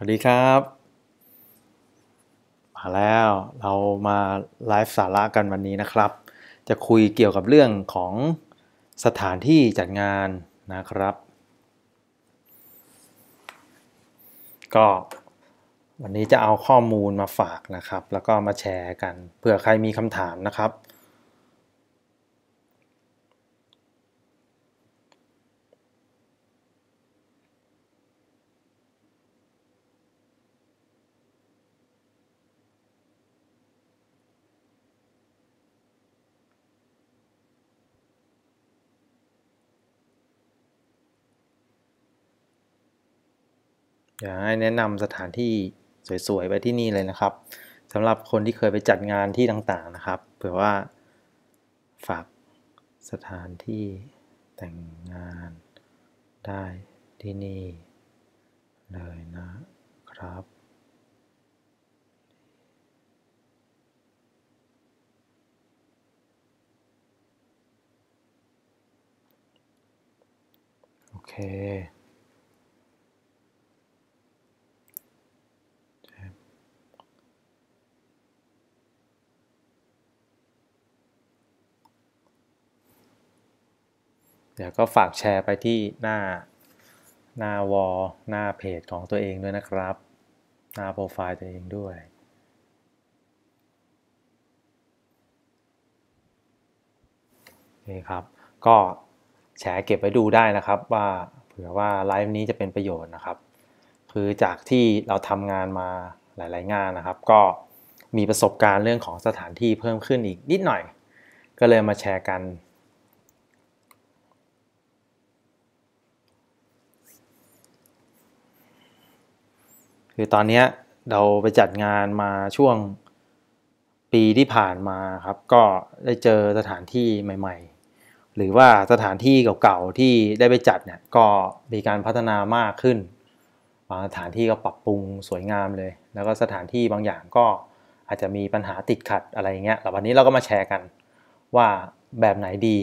สวัสดีครับ มาแล้วเรามาไลฟ์สาระกันวันนี้นะครับ จะคุยเกี่ยวกับเรื่องของสถานที่จัดงานนะครับ ก็วันนี้จะเอาข้อมูลมาฝากนะครับ แล้วก็มาแชร์กันเผื่อใครมีคำถามนะครับอยากให้แนะนำสถานที่สวย ๆไปที่นี่เลยนะครับสำหรับคนที่เคยไปจัดงานที่ต่างๆนะครับเผื่อว่าฝากสถานที่แต่งงานได้ที่นี่ เลยนะครับ โอเคเดี๋ยวก็ฝากแชร์ไปที่หน้าหน้าวอลหน้าเพจของตัวเองด้วยนะครับหน้าโปรไฟล์ตัวเองด้วยนี่ครับ ก็แชร์เก็บไว้ดูได้นะครับว่าเผื่อว่าไลฟ์นี้จะเป็นประโยชน์นะครับ คือจากที่เราทำงานมาหลายๆงานนะครับ ก็มีประสบการณ์เรื่องของสถานที่เพิ่มขึ้นอีกนิดหน่อย ก็เลยมาแชร์กันคือตอนนี้เราไปจัดงานมาช่วงปีที่ผ่านมาครับ ก็ได้เจอสถานที่ใหม่ๆ หรือว่าสถานที่เก่าๆที่ได้ไปจัดเนี่ยก็มีการพัฒนามากขึ้นบางสถานที่ก็ปรับปรุงสวยงามเลย แล้วก็สถานที่บางอย่างก็อาจจะมีปัญหาติดขัดอะไรเงี้ยแล้ววันนี้เราก็มาแชร์กันว่าแบบไหนดี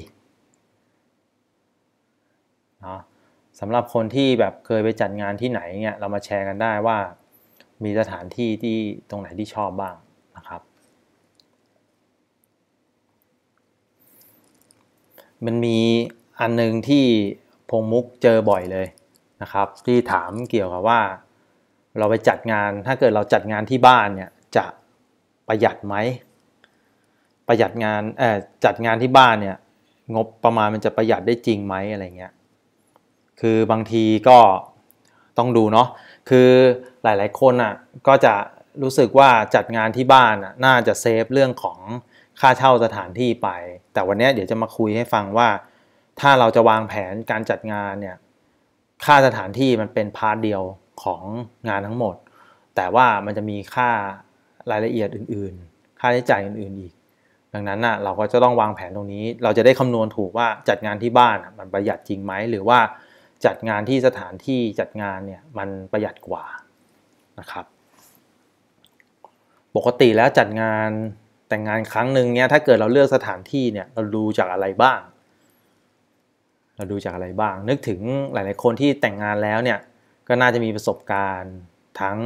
สำหรับคนที่แบบเคยไปจัดงานที่ไหนเงี้ยเรามาแชร์กันได้ว่ามีสถานที่ที่ตรงไหนที่ชอบบ้างนะครับ มันมีอันหนึ่งที่พงมุกเจอบ่อยเลยนะครับ ที่ถามเกี่ยวกับว่าเราไปจัดงานถ้าเกิดเราจัดงานที่บ้านเนี่ยจะประหยัดไหมประหยัดงานเออจัดงานที่บ้านเนี่ยงบประมาณมันจะประหยัดได้จริงไหมอะไรเงี้ยคือบางทีก็ต้องดูเนาะคือหลาย ๆ คนอ่ะก็จะรู้สึกว่าจัดงานที่บ้านอ่ะน่าจะเซฟเรื่องของค่าเช่าสถานที่ไป แต่วันนี้เดี๋ยวจะมาคุยให้ฟังว่า ถ้าเราจะวางแผนการจัดงานเนี่ยค่าสถานที่มันเป็นพาร์ทเดียวของงานทั้งหมด แต่ว่ามันจะมีค่ารายละเอียดอื่น ๆ ค่าใช้จ่ายอื่นๆอีก ดังนั้นนะเราก็จะต้องวางแผนตรงนี้ เราจะได้คำนวณถูกว่าจัดงานที่บ้านมันประหยัดจริงไหม หรือว่าจัดงานที่สถานที่จัดงานเนี่ยมันประหยัดกว่านะครับ ปกติแล้วจัดงานแต่งงานครั้งหนึ่งเนี่ยถ้าเกิดเราเลือกสถานที่เนี่ยเราดูจากอะไรบ้างเราดูจากอะไรบ้าง นึกถึงหลายๆคนที่แต่งงานแล้วเนี่ยก็น่าจะมีประสบการณ์ทั้ง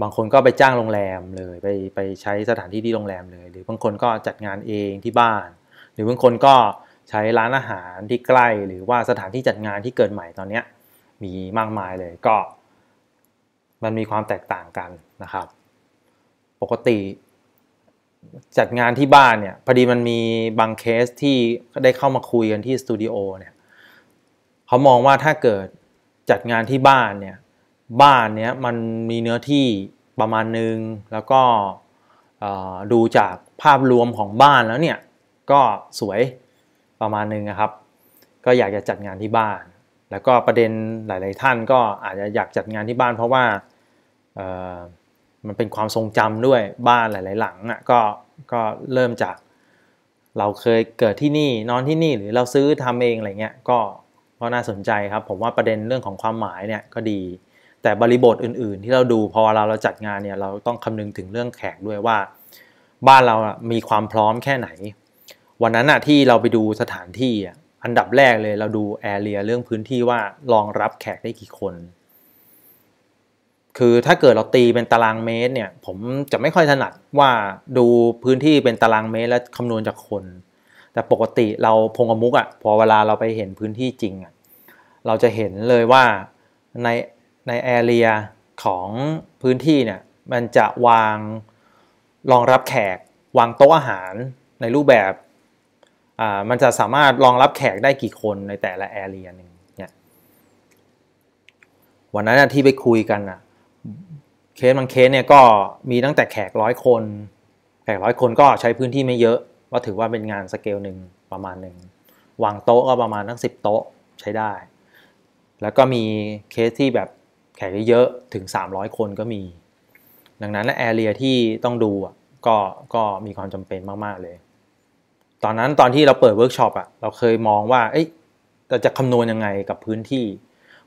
บางคนก็ไปจ้างโรงแรมเลยไปไปใช้สถานที่ที่โรงแรมเลย หรือบางคนก็จัดงานเองที่บ้าน หรือบางคนก็ใช้ร้านอาหารที่ใกล้ หรือว่าสถานที่จัดงานที่เกิดใหม่ตอนนี้มีมากมายเลยก็มันมีความแตกต่างกันนะครับ ปกติจัดงานที่บ้านเนี่ยพอดีมันมีบางเคสที่ได้เข้ามาคุยกันที่สตูดิโอเนี่ยเขามองว่าถ้าเกิดจัดงานที่บ้านเนี่ยบ้านเนี้ยมันมีเนื้อที่ประมาณหนึ่งแล้วก็ดูจากภาพรวมของบ้านแล้วเนี่ยก็สวยประมาณหนึ่งนะครับ ก็อยากจะจัดงานที่บ้านแล้วก็ประเด็นหลาย ๆ ท่านก็อาจจะอยากจัดงานที่บ้าน เพราะว่ามันเป็นความทรงจำด้วยบ้านหลาย ๆ หลังอ่ะก็ก็เริ่มจากเราเคยเกิดที่นี่นอนที่นี่หรือเราซื้อทำเองอะไรเงี้ยก็ก็น่าสนใจครับ ผมว่าประเด็นเรื่องของความหมายเนี่ยก็ดี แต่บริบทอื่น ๆ ที่เราดูพอเราเราจัดงานเนี่ยเราต้องคำนึงถึงเรื่องแขกด้วยว่า บ้านเรามีความพร้อมแค่ไหน วันนั้นอ่ะที่เราไปดูสถานที่อ่ะอันดับแรกเลยเราดูแอเรียเรื่องพื้นที่ว่ารองรับแขกได้กี่คน คือถ้าเกิดเราตีเป็นตารางเมตรเนี่ยผมจะไม่ค่อยถนัดว่าดูพื้นที่เป็นตารางเมตรแล้วคำนวณจากคน แต่ปกติเราพงกมุกอะ่ะพอเวลาเราไปเห็นพื้นที่จริงอะ่ะเราจะเห็นเลยว่าในในแอเรียของพื้นที่เนี่ยมันจะวางรองรับแขกวางโต๊ะอาหารในรูปแบบมันจะสามารถรองรับแขกได้กี่คนในแต่ละแอเรียหนึ่งเนี่ย วันนั้นที่ไปคุยกันอ่ะเคสบางเคสเนี่ยก็มีตั้งแต่แขกร้อยคน แขกร้อยคนก็ใช้พื้นที่ไม่เยอะก็ถือว่าเป็นงานสเกลหนึ่งประมาณหนึ่งวางโต๊ะก็ประมาณทั้งสิบโต๊ะใช้ได้ แล้วก็มีเคสที่แบบแขกเยอะถึง 300 คนก็มี ดังนั้นแอเรียที่ต้องดูก็ก็มีความจำเป็นมากๆเลยตอนนั้นตอนที่เราเปิดเวิร์กช็อปอ่ะเราเคยมองว่าเอ้ยเราจะคำนวณยังไงกับพื้นที่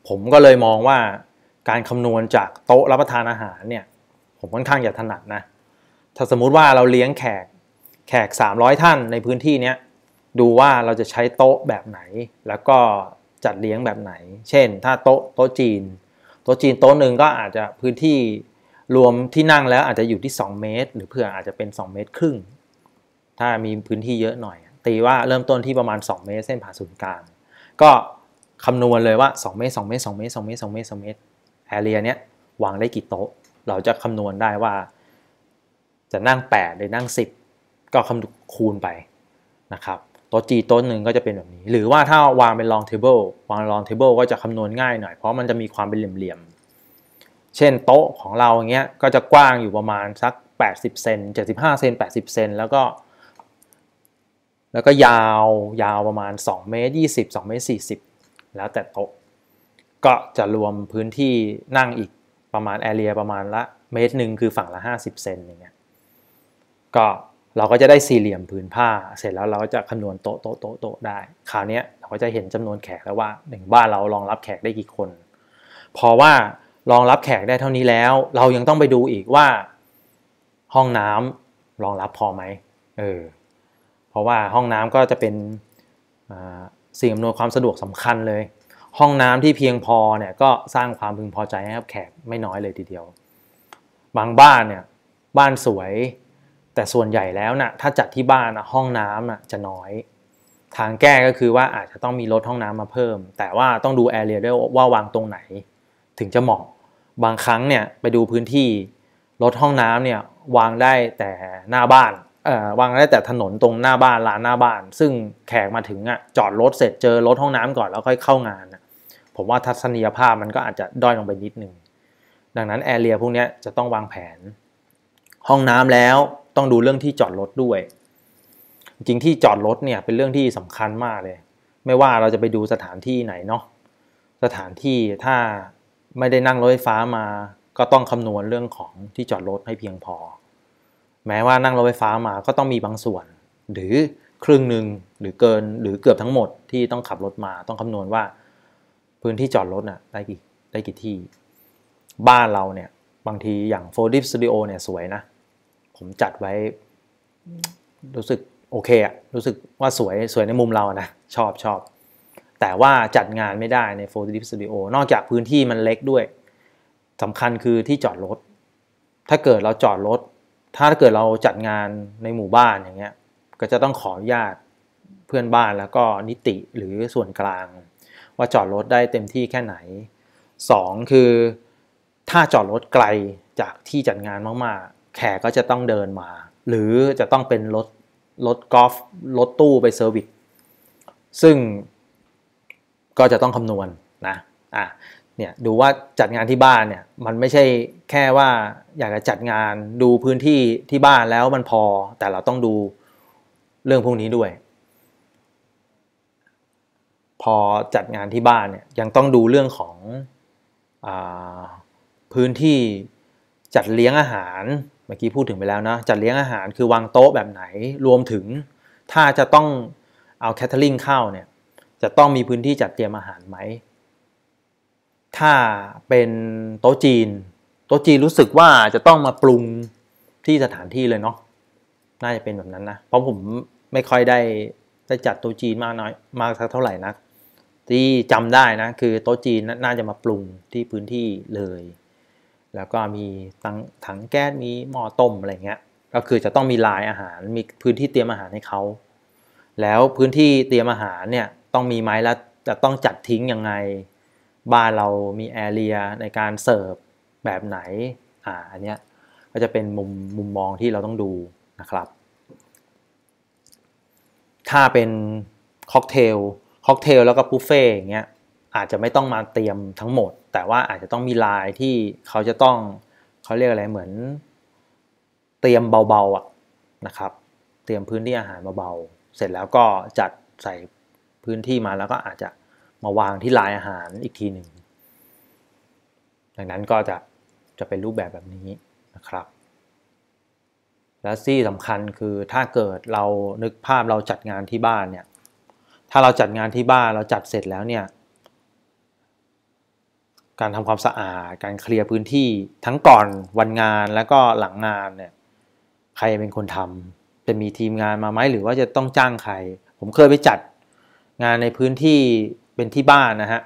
ผมก็เลยมองว่าการคำนวณจากโต๊ะรับประทานอาหารเนี่ยผมค่อนข้างอยากถนัดนะถ้าสมมุติว่าเราเลี้ยงแขกแขก 300 ท่านในพื้นที่เนี้ยดูว่าเราจะใช้โต๊ะแบบไหน แล้วก็จัดเลี้ยงแบบไหน เช่น ถ้าโต๊ะโต๊ะจีน โต๊ะจีนโต๊ะหนึ่งก็อาจจะพื้นที่รวมที่นั่งแล้วอาจจะอยู่ที่ 2 เมตร หรือเผื่ออาจจะเป็น 2 เมตรครึ่งถ้ามีพื้นที่เยอะหน่อย ตีว่าเริ่มต้นที่ประมาณ 2 เมตรเส้นผ่าศูนย์กลาง ก็คำนวณเลยว่า2เมตร2เมตร2เมตร2เมตร2เมตร2เมตรแอเรียเนี้ยวางได้กี่โต๊ะ เราจะคำนวณได้ว่า จะนั่ง8หรือนั่ง 10 ก็คำคูณไปนะครับ โต๊ะจีโต๊ะหนึ่งก็จะเป็นแบบนี้ หรือว่าถ้าวางเป็น long table วาง long table ก็จะคำนวณง่ายหน่อย เพราะมันจะมีความเป็นเหลี่ยมๆ เช่นโต๊ะของเราอย่างเงี้ยก็จะกว้างอยู่ประมาณสัก80เซน75เซน80เซนแล้วก็แล้วก็ยาวยาวประมาณ2เมตร20 2เมตร40แล้วแต่โต๊ะก็จะรวมพื้นที่นั่งอีกประมาณแอเรียประมาณละเมตรหนึ่งคือฝั่งละ50เซนอย่างเงี้ยก็เราก็จะได้สี่เหลี่ยมผืนผ้า เสร็จแล้วเราก็จะคำนวณโต๊ะโต๊ะโต๊ะโต๊ะได้ คราวนี้เราก็จะเห็นจำนวนแขกแล้วว่าหนึ่งบ้านเรารองรับแขกได้กี่คน พอว่ารองรับแขกได้เท่านี้แล้ว เรายังต้องไปดูอีกว่า ห้องน้ำรองรับพอไหมเออเพราะว่าห้องน้ำก็จะเป็นสิ่งอำนวยความสะดวกสำคัญเลย ห้องน้ำที่เพียงพอเนี่ยก็สร้างความพึงพอใจให้กับแขกไม่น้อยเลยทีเดียว บางบ้านเนี่ย บ้านสวยแต่ส่วนใหญ่แล้วนะ่ะถ้าจัดที่บ้านนะห้องน้ำนะ่ะจะน้อย ทางแก้ก็คือว่าอาจจะต้องมีรถห้องน้ำมาเพิ่ม แต่ว่าต้องดูแอเรียด้วยว่าวางตรงไหนถึงจะเหมาะ บางครั้งเนี่ยไปดูพื้นที่รถห้องน้ำเนี่ยวางได้แต่หน้าบ้านวางได้แต่ถนนตรงหน้าบ้าน ร้านหน้าบ้าน ซึ่งแขกมาถึงอ่ะจอดรถเสร็จเจอรถห้องน้ำก่อนแล้วค่อยเข้างานผมว่าทัศนียภาพมันก็อาจจะด้อยลงไปนิดนึงดังนั้นแอรเรียพวกนี้จะต้องวางแผนห้องน้ำแล้วต้องดูเรื่องที่จอดรถด้วยจริงที่จอดรถเนี่ยเป็นเรื่องที่สำคัญมากเลย ไม่ว่าเราจะไปดูสถานที่ไหนเนาะสถานที่ถ้าไม่ได้นั่งรถไฟฟ้ามา ก็ต้องคำนวณเรื่องของที่จอดรถให้เพียงพอแม้ว่านั่งรถไฟฟ้ามาก็ต้องมีบางส่วน หรือครึ่งหนึ่งหรือเกินหรือเกือบทั้งหมดที่ต้องขับรถมาต้องคำนวณว่าพื้นที่จอดรถน่ะได้กี่ได้กี่ที่ บ้านเราเนี่ยบางทีอย่างโฟล์ดิฟสตูดิโอเนี่ยสวยนะ ผมจัดไว้ รู้สึก โอเคอะรู้สึกว่าสวยสวยในมุมเรานะชอบชอบ แต่ว่าจัดงานไม่ได้ในโฟล์ดิฟสตูดิโอนอกจากพื้นที่มันเล็กด้วยสำคัญคือที่จอดรถถ้าเกิดเราจอดรถถ้าเกิดเราจัดงานในหมู่บ้านอย่างเงี้ย ก็จะต้องขออนุญาตเพื่อนบ้านแล้วก็นิติหรือส่วนกลาง ว่าจอดรถได้เต็มที่แค่ไหน 2 คือถ้าจอดรถไกลจากที่จัดงานมากๆ แขกก็จะต้องเดินมา หรือจะต้องเป็นรถรถกอล์ฟรถตู้ไปเซอร์วิสซึ่งก็จะต้องคำนวณนนะอ่ะเนี่ยดูว่าจัดงานที่บ้านเนี่ย มันไม่ใช่แค่ว่าอยากจะจัดงานดูพื้นที่ที่บ้านแล้วมันพอแต่เราต้องดูเรื่องพวกนี้ด้วย พอจัดงานที่บ้านเนี่ยยังต้องดูเรื่องของอพื้นที่จัดเลี้ยงอาหาร เมื่อกี้พูดถึงไปแล้วนะจัดเลี้ยงอาหารคือวางโต๊ะ แบบไหนรวมถึง ถ้าจะต้องเอาแคทเธอริงเข้าเนี่ยจะต้องมีพื้นที่จัดเตรียมอาหารไหมถ้าเป็นโต๊ะจีน โต๊ะจีนรู้สึกว่าจะต้องมาปรุงที่สถานที่เลยเนาะ น่าจะเป็นแบบนั้นนะ เพราะผมไม่ค่อยได้ได้จัดโต๊ะจีนมากน้อยมากสักเท่าไหร่นะที่จำได้นะ คือโต๊ะจีนน่าจะมาปรุงที่พื้นที่เลย แล้วก็มีถังถังแก๊สมีหม้อต้มอะไรเงี้ย ก็คือจะต้องมีลายอาหารมีพื้นที่เตรียมอาหารให้เขา แล้วพื้นที่เตรียมอาหารเนี่ยต้องมีไหมแล้วจะต้องจัดทิ้งยังไงบ้านเรามีแอเรียในการเสิร์ฟแบบไหนอ่าอันเนี้ยก็จะเป็นมุมมุมมองที่เราต้องดูนะครับ ถ้าเป็นค็อกเทลค็อกเทลแล้วก็บุฟเฟ่ยเงี้ยอาจจะไม่ต้องมาเตรียมทั้งหมด แต่ว่าอาจจะต้องมีลายที่เขาจะต้อง เขาเรียกอะไรเหมือนเตรียมเบาๆอ่ะนะครับ เตรียมพื้นที่อาหารเบาๆ เสร็จแล้วก็จัดใส่พื้นที่มาแล้วก็อาจจะมาวางที่ลายอาหารอีกทีหนึ่ง ดังนั้นก็จะจะเป็นรูปแบบแบบนี้นะครับ และที่สำคัญคือถ้าเกิดเรานึกภาพเราจัดงานที่บ้านเนี่ย ถ้าเราจัดงานที่บ้านเราจัดเสร็จแล้วเนี่ย การทำความสะอาดการเคลียร์พื้นที่ทั้งก่อนวันงานแล้วก็หลังงานเนี่ย ใครเป็นคนทำจะมีทีมงานมาไหมหรือว่าจะต้องจ้างใคร ผมเคยไปจัดงานในพื้นที่เป็นที่บ้านนะฮะ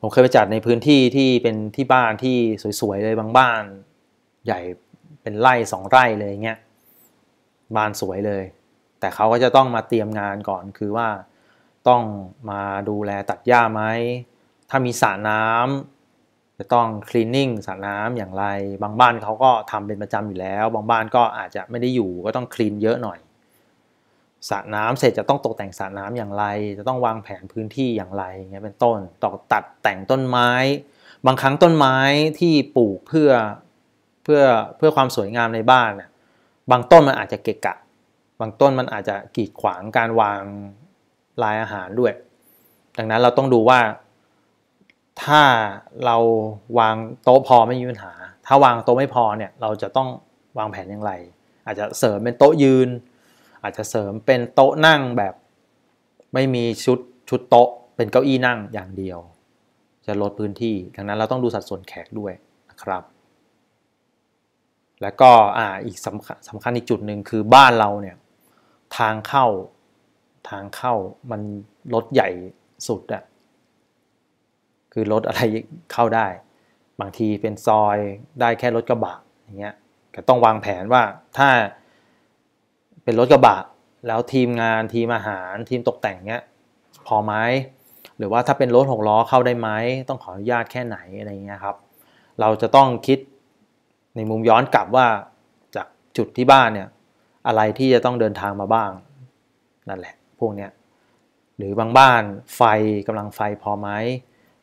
ผมเคยไปจัดในพื้นที่ที่เป็นที่บ้านที่สวยๆเลยบางบ้าน ใหญ่เป็นไร่สองไร่เลยเงี้ยบ้านสวยเลย แต่เขาก็จะต้องมาเตรียมงานก่อนคือว่าต้องมาดูแลตัดหญ้าไหมถ้ามีสระน้ำจะต้องคลีนนิ่งสระน้ำอย่างไรบางบ้านเขาก็ทำเป็นประจำอยู่แล้ว บางบ้านก็อาจจะไม่ได้อยู่ก็ต้องคลีนเยอะหน่อยสระน้ำเสร็จจะต้องตกแต่งสระน้ำอย่างไร จะต้องวางแผนพื้นที่อย่างไรเงี้ยเป็นต้นตอกตัดแต่งต้นไม้ บางครั้งต้นไม้ที่ปลูกเพื่อเพื่อเพื่อความสวยงามในบ้านเนี่ยบางต้นมันอาจจะเกะกะบางต้นมันอาจจะกีดขวางการวางลายอาหารด้วย ดังนั้นเราต้องดูว่า ถ้าเราวางโต๊ะพอไม่มีปัญหา ถ้าวางโต๊ะไม่พอเนี่ยเราจะต้องวางแผนอย่างไร อาจจะเสริมเป็นโต๊ะยืนอาจจะเสริมเป็นโต๊ะนั่งแบบไม่มีชุดชุดโต๊ะเป็นเก้าอี้นั่งอย่างเดียว จะลดพื้นที่ดังนั้นเราต้องดูสัดส่วนแขกด้วยนะครับ แล้วก็อ่าอีกสำคัญสำคัญอีกจุดหนึ่งคือบ้านเราเนี่ยทางเข้าทางเข้ามันรถใหญ่สุดอะคือรถอะไรเข้าได้ บางทีเป็นซอยได้แค่รถกระบะอย่างเงี้ยก็ต้องวางแผนว่าถ้าเป็นรถกระบะแล้วทีมงานทีมอาหารทีมตกแต่งเนี้ย พอไหมหรือว่าถ้าเป็นรถหกล้อเข้าได้ไหมต้องขออนุญาตแค่ไหนอะไรเงี้ยครับ เราจะต้องคิดในมุมย้อนกลับว่าจากจุดที่บ้านเนี่ยอะไรที่จะต้องเดินทางมาบ้างนั่นแหละพวกเนี้ยหรือบางบ้านไฟกำลังไฟพอไหม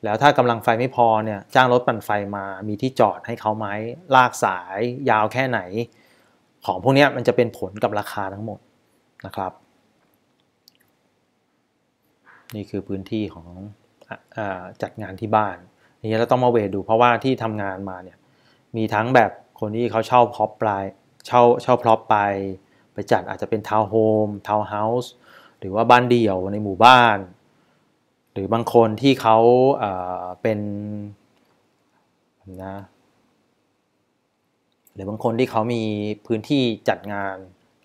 แล้วถ้ากำลังไฟไม่พอเนี่ยจ้างรถปั่นไฟมามีที่จอดให้เขาไหมลากสายยาวแค่ไหนของพวกนี้มันจะเป็นผลกับราคาทั้งหมดนะครับ นี่คือพื้นที่ของอจัดงานที่บ้านนี่เราต้องมาเวทดูเพราะว่าที่ทำงานมาเนี่ย มีทั้งแบบคนที่เขาเช่าพร็อพปลายเช่าเช่าพร็อพไป ไปจัดอาจจะเป็นทาวน์โฮมทาวน์เฮาส์หรือว่าบ้านเดี่ยวในหมู่บ้าน หรือบางคนที่เขาเป็นนะรือบางคนที่เขามีพื้นที่จัดงาน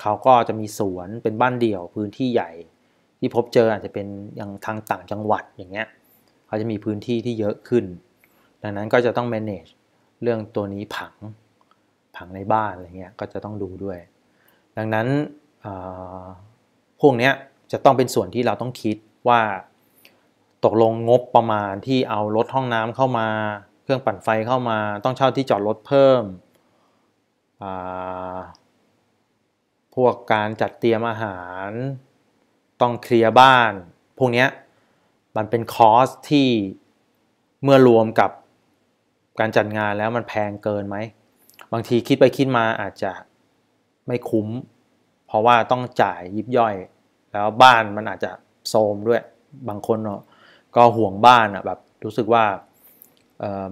เขาก็จะมีสวนเป็นบ้านเดี่ยว พื้นที่ใหญ่ที่พบเจออาจจะเป็นอย่างทางต่างจังหวัดอย่างเงี้ยเขาจะมีพื้นที่ที่เยอะขึ้น ดังนั้นก็จะต้อง manage เรื่องตัวนี้ผังผังในบ้านอะไรเงี้ยก็จะต้องดูด้วย ดังนั้นพวกเนี้ยจะต้องเป็นส่วนที่เราต้องคิดว่าตกลงงบประมาณที่เอารถห้องน้ำเข้ามาเครื่องปั่นไฟเข้ามาต้องเช่าที่จอดรถเพิ่มพวกการจัดเตรียมอาหาร ต้องเคลียร์บ้าน พวกนี้มันเป็นคอสที่เมื่อรวมกับการจัดงานแล้วมันแพงเกินไหม บางทีคิดไปคิดมาอาจจะไม่คุ้ม เพราะว่าต้องจ่ายยิบย่อย แล้วบ้านมันอาจจะโทมด้วยบางคนก็ห่วงบ้านอ่ะแบบรู้สึกว่า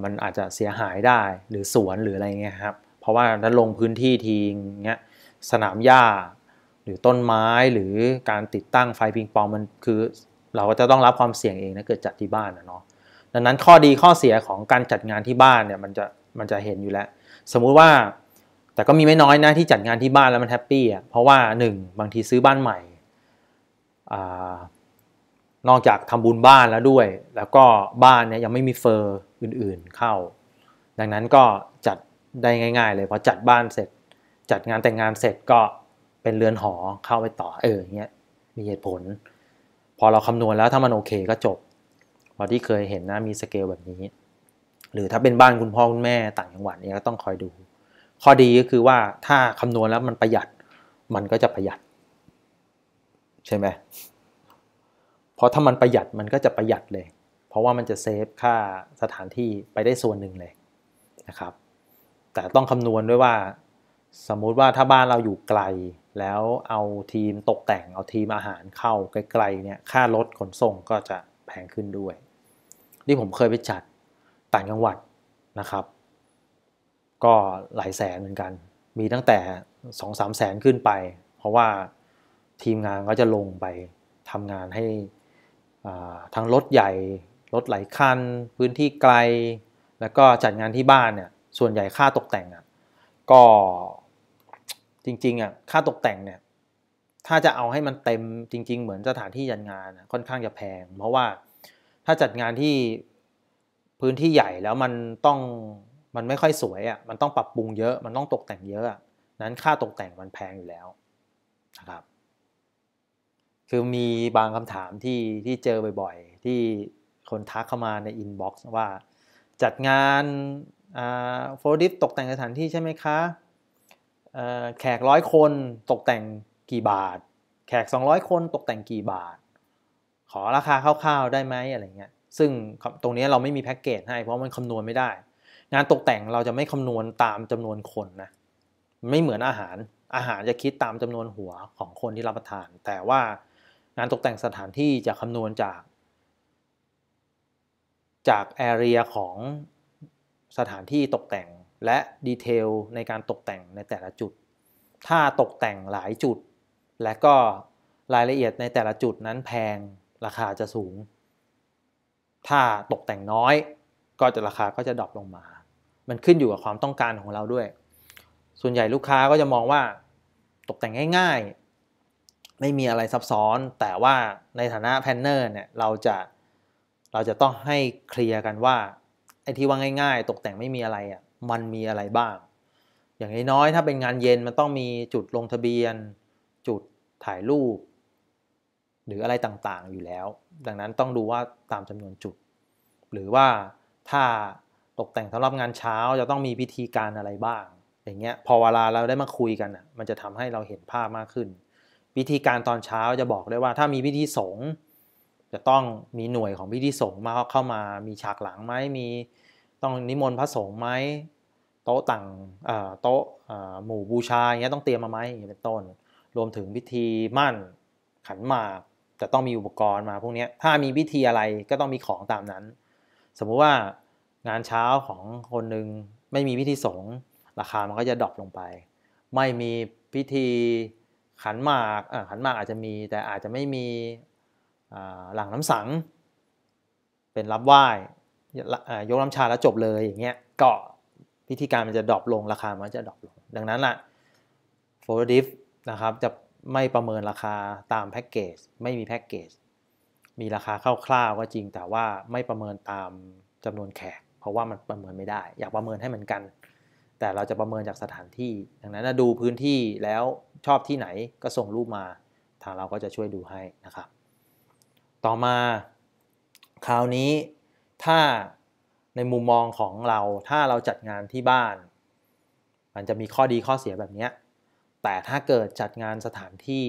มันอาจจะเสียหายได้หรือสวนหรืออะไรเงี้ยครับเพราะว่าถ้าลงพื้นที่ทีเงี้ยสนามหญ้าหรือต้นไม้หรือการติดตั้งไฟพิงปองมันคือเราก็จะต้องรับความเสี่ยงเองนะเกิดจัดที่บ้านนะเนาะดังนั้นข้อดีข้อเสียของการจัดงานที่บ้านเนี่ยมันจะมันจะเห็นอยู่แล้ว สมมุติว่าแต่ก็มีไม่น้อยนะที่จัดงานที่บ้านแล้วมันแฮปปี้อ่ะเพราะว่าหนึ่งบางทีซื้อบ้านใหม่นอกจากทำบุญบ้านแล้วด้วย แล้วก็บ้านเนี่ยยังไม่มีเฟอร์อื่น ๆเข้า ดังนั้นก็จัดได้ง่ายๆ เลย พอจัดบ้านเสร็จจัดงานแต่งงานเสร็จก็เป็นเรือนหอเข้าไปต่อเออเงี้ยมีเหตุผล พอเราคำนวณแล้วถ้ามันโอเคก็จบพอที่เคยเห็นนะมีสเกลแบบนี้ หรือถ้าเป็นบ้านคุณพ่อคุณแม่ต่างจังหวัดเนี่ยก็ต้องคอยดู ข้อดีก็คือว่าถ้าคำนวณแล้วมันประหยัดมันก็จะประหยัด ใช่ไหมเพราะถ้ามันประหยัดมันก็จะประหยัดเลย เพราะว่ามันจะเซฟค่าสถานที่ไปได้ส่วนหนึ่งเลยนะครับแต่ต้องคำนวณด้วยว่า สมมุติว่าถ้าบ้านเราอยู่ไกล แล้วเอาทีมตกแต่งเอาทีมอาหารเข้าไกลๆเนี่ยค่ารถขนส่งก็จะแพงขึ้นด้วยที่ผมเคยไปจัดต่างจังหวัดนะครับ ก็หลายแสนเหมือนกัน มีตั้งแต่สองสามแสนขึ้นไปเพราะว่าทีมงานก็จะลงไปทำงานให้ทั้งรถใหญ่รถหลายคันพื้นที่ไกล แล้วก็จัดงานที่บ้านเนี่ยส่วนใหญ่ค่าตกแต่งอ่ะก็จริงๆอ่ะค่าตกแต่งเนี่ยถ้าจะเอาให้มันเต็มจริง ๆ เหมือนสถานที่จัดงานค่อนข้างจะแพง เพราะว่าถ้าจัดงานที่พื้นที่ใหญ่แล้วมันต้องมันไม่ค่อยสวยอ่ะมันต้องปรับปรุงเยอะมันต้องตกแต่งเยอะนั้นค่าตกแต่งมันแพงอยู่แล้วนะครับ คือมีบางคำถามที่ที่เจอบ่อย ๆ ที่คนทักเข้ามาในอินบ็อกซ์ว่าจัดงานโฟลดิฟตกแต่งสถานที่ใช่ไหมคะแขกร้อยคน ตกแต่งกี่บาท แขก 200 คนตกแต่งกี่บาท ขอราคาคร่าวๆได้ไหมอะไรเงี้ย ซึ่งตรงนี้เราไม่มีแพ็กเกจให้เพราะมันคำนวณไม่ได้ งานตกแต่งเราจะไม่คำนวณตามจำนวนคนนะ ไม่เหมือนอาหาร อาหารจะคิดตามจำนวนหัวของคนที่รับประทาน แต่ว่างานตกแต่งสถานที่จะคำนวณจาก จากแอเรียของสถานที่ตกแต่งและดีเทลในการตกแต่งในแต่ละจุด ถ้าตกแต่งหลายจุด และก็รายละเอียดในแต่ละจุดนั้นแพงราคาจะสูง ถ้าตกแต่งน้อยก็จะราคาก็จะดรอปลงมา มันขึ้นอยู่กับความต้องการของเราด้วย ส่วนใหญ่ลูกค้าก็จะมองว่าตกแต่งง่ายๆ ไม่มีอะไรซับซ้อน แต่ว่าในฐานะแพนเนอร์เนี่ยเราจะเราจะต้องให้เคลียร์กันว่าไอ้ที่ว่าง่ายๆ ตกแต่งไม่มีอะไรอ่ะมันมีอะไรบ้าง อย่างน้อยๆถ้าเป็นงานเย็นมันต้องมีจุดลงทะเบียน จุดถ่ายรูป หรืออะไรต่างๆอยู่แล้ว ดังนั้นต้องดูว่าตามจำนวนจุด หรือว่าถ้าตกแต่งสำหรับงานเช้าจะต้องมีพิธีการอะไรบ้าง อย่างเงี้ยพอเวลาเราได้มาคุยกันอ่ะมันจะทำให้เราเห็นภาพมากขึ้นพิธีการตอนเช้าจะบอกได้ว่าถ้ามีพิธีสงฆ์จะต้องมีหน่วยของพิธีสงฆ์มาเข้ามามีฉากหลังไหมมีต้องนิมนต์พระสงฆ์ไหมโต๊ะต่างโต๊ะหมู่บูชาอย่างเงี้ยต้องเตรียมมาไหมอย่างเป็นต้น รวมถึงพิธีมั่นขันหมากจะต้องมีอุปกรณ์มา พวกนี้ถ้ามีพิธีอะไรก็ต้องมีของตามนั้น สมมุติว่างานเช้าของคนหนึ่งไม่มีพิธีสงฆ์ราคามันก็จะดรอปลงไป ไม่มีพิธีขันหมากขันหมากอาจจะมี แต่อาจจะไม่มีหลังน้ำสัง เป็นรับไหว้ยกน้ำชาแล้วจบเลยอย่างเงี้ย ก็ พิธีการมันจะดรอปลงราคา มันจะดรอปลง ดังนั้นล่ะโฟลดิฟนะครับจะไม่ประเมินราคาตามแพ็กเกจ ไม่มีแพ็กเกจ มีราคาคร่าวๆก็จริง แต่ว่าไม่ประเมินตามจำนวนแขก เพราะว่ามันประเมินไม่ได้ อยากประเมินให้เหมือนกัน แต่เราจะประเมินจากสถานที่ ดังนั้นดูพื้นที่แล้วชอบที่ไหนก็ส่งรูปมา ทางเราก็จะช่วยดูให้นะครับต่อมาคราวนี้ถ้าในมุมมองของเราถ้าเราจัดงานที่บ้าน มันจะมีข้อดีข้อเสียแบบนี้ แต่ถ้าเกิดจัดงานสถานที่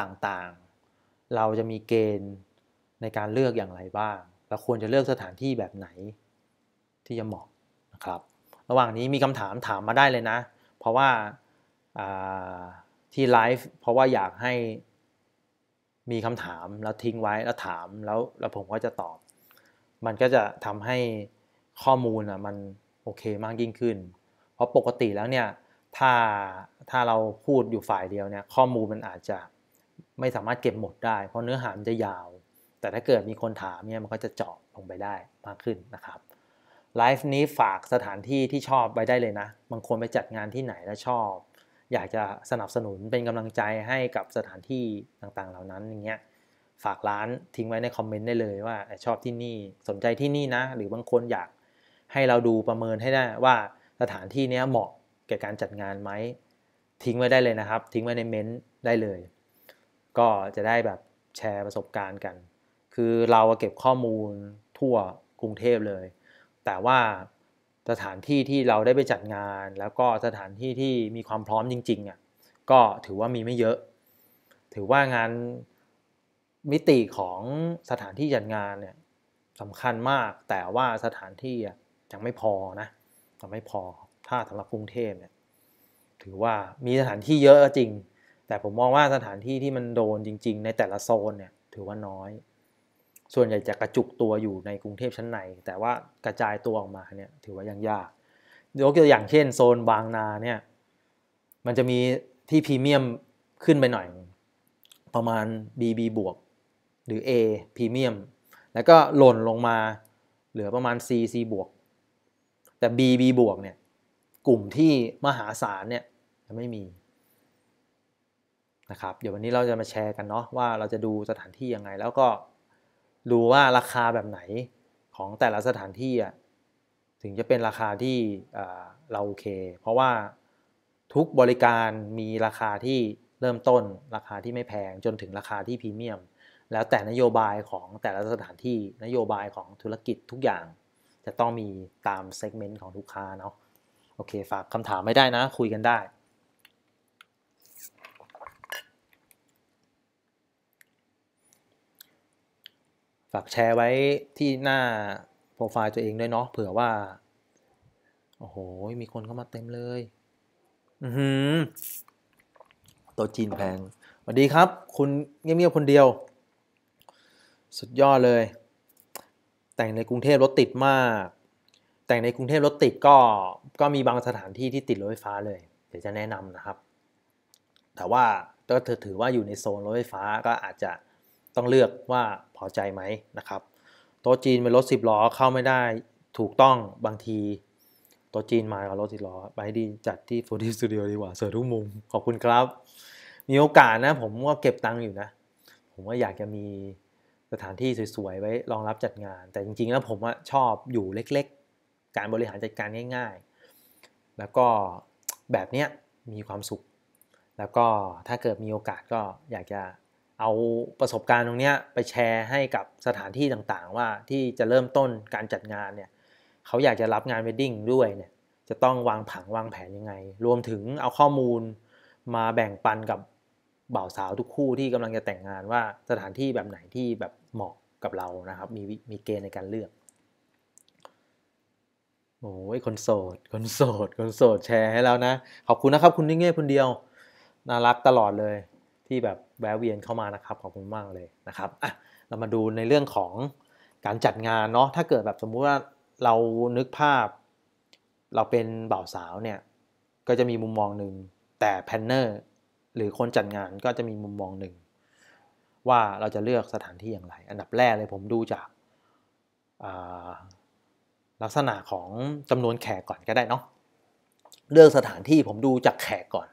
ต่างๆ เราจะมีเกณฑ์ในการเลือกอย่างไรบ้างเราควรจะเลือกสถานที่แบบไหนที่จะเหมาะนะครับระหว่างนี้มีคำถามถามมาได้เลยนะ เพราะว่าที่ไลฟ์เพราะว่าอยากให้มีคำถามแล้วทิ้งไว้แล้วถามแล้วแล้วผมก็จะตอบ มันก็จะทำให้ข้อมูลอ่ะมันโอเคมากยิ่งขึ้น เพราะปกติแล้วเนี่ยถ้าถ้าเราพูดอยู่ฝ่ายเดียวเนี่ยข้อมูลมันอาจจะไม่สามารถเก็บหมดได้ เพราะเนื้อหามันจะยาว แต่ถ้าเกิดมีคนถามเนี่ยมันก็จะเจาะลงไปได้มากขึ้นนะครับไลฟ์นี้ฝากสถานที่ที่ชอบไปได้เลยนะ บางคนไปจัดงานที่ไหนแล้วชอบอยากจะสนับสนุนเป็นกำลังใจให้กับสถานที่ต่างๆ เหล่านั้นอย่างเงี้ยฝากร้านทิ้งไว้ในคอมเมนต์ได้เลยว่าชอบที่นี่สนใจที่นี่นะ หรือบางคนอยากให้เราดูประเมินให้ได้ว่าสถานที่นี้เหมาะแก่การจัดงานไหมทิ้งไว้ได้เลยนะครับ ทิ้งไว้ในเม้นต์ได้เลย ก็จะได้แบบแชร์ประสบการณ์กัน คือเราเก็บข้อมูลทั่วกรุงเทพเลย แต่ว่าสถานที่ที่เราได้ไปจัดงานแล้วก็สถานที่ที่มีความพร้อมจริงๆอ่ะก็ถือว่ามีไม่เยอะ ถือว่างานมิติของสถานที่จัดงานเนี่ยสำคัญมากแต่ว่าสถานที่ยังไม่พอนะยังไม่พอถ้าสำหรับกรุงเทพเนี่ยถือว่ามีสถานที่เยอะจริง แต่ผมมองว่าสถานที่ที่มันโดนจริงๆในแต่ละโซนเนี่ยถือว่าน้อยส่วนใหญ่จะกระจุกตัวอยู่ในกรุงเทพชั้นในแต่ว่ากระจายตัวออกมาเนี่ยถือว่ายังยากยกตัวอย่างเช่นโซนบางนาเนี่ยมันจะมีที่พรีเมียมขึ้นไปหน่อย ประมาณ BB บวก หรือ A พรีเมียมแล้วก็หล่นลงมาเหลือประมาณ C C บวก แต่ B B บวกเนี่ยกลุ่มที่มหาศาลเนี่ยจะไม่มีนะครับเดี๋ยววันนี้เราจะมาแชร์กันเนาะว่าเราจะดูสถานที่ยังไงแล้วก็ดูว่าราคาแบบไหนของแต่ละสถานที่อ่ะถึงจะเป็นราคาที่เราโอเค เพราะว่าทุกบริการมีราคาที่เริ่มต้น ราคาที่ไม่แพงจนถึงราคาที่พรีเมียม แล้วแต่นโยบายของแต่ละสถานที่นโยบายของธุรกิจทุกอย่าง จะต้องมีตามเซกเมนต์ของลูกค้าเนาะโอเคฝากคำถามไม่ได้นะคุยกันได้ฝากแชร์ไว้ที่หน้าโปรไฟล์ตัวเองด้วยเนาะเผื่อว่า โอ้โหมีคนเข้ามาเต็มเลยอืมตัวจีนแพงสวัสดีครับ คุณเงียบๆคนเดียว สุดยอดเลย แต่งในกรุงเทพรถติดมาก แต่งในกรุงเทพรถติดก็ก็มีบางสถานที่ที่ติดรถไฟฟ้าเลยเดี๋ยวจะแนะนำนะครับแต่ว่าก็ถือว่าอยู่ในโซนรถไฟฟ้าก็อาจจะต้องเลือกว่าพอใจไหมนะครับโต๊ะจีน เป็นรถ10ล้อ เข้าไม่ได้ถูกต้องบางทีโต๊ะจีนมากับรถ10ล้อ ไปดีจัดที่โฟร์ดีสตูดิโอดีกว่าเส์ฟทุกมุม ขอบคุณครับ มีโอกาสนะ ผมก็เก็บตังค์อยู่นะ ผมว่าอยากจะมีสถานที่สวย ๆไว้รองรับจัดงาน แต่จริงๆแล้วผมชอบอยู่เล็ก ๆ การบริหารจัดการง่ายๆ แล้วก็แบบเนี้ยมีความสุข แล้วก็ถ้าเกิดมีโอกาสก็อยากจะเอาประสบการณ์ตรงนี้ไปแชร์ให้กับสถานที่ต่างๆว่าที่จะเริ่มต้นการจัดงานเนี่ยเขาอยากจะรับงานเวดดิ้งด้วยเนี่ยจะต้องวางผังวางแผนยังไง รวมถึงเอาข้อมูลมาแบ่งปันกับบ่าวสาวทุกคู่ที่กำลังจะแต่งงานว่าสถานที่แบบไหนที่แบบเหมาะกับเรานะครับ มีมีเกณฑ์ในการเลือกโอ้ยคนโสด คนโสด คนโสดแชร์ให้แล้วนะขอบคุณนะครับคุณนิ่งเงยคนเดียวน่ารักตลอดเลยที่แบบแวะเวียนเข้ามานะครับขอบคุณมากเลยนะครับอ่ะเรามาดูในเรื่องของการจัดงานเนาะถ้าเกิดแบบสมมุติว่าเรานึกภาพ เราเป็นบ่าวสาวเนี่ยก็จะมีมุมมองหนึ่งแต่แพนเนอร์หรือคนจัดงานก็จะมีมุมมองหนึ่งว่าเราจะเลือกสถานที่อย่างไร อันดับแรกเลยผมดูจากลักษณะของจำนวนแขกก่อนก็ได้เนาะเลือกสถานที่ผมดูจากแขกก่อน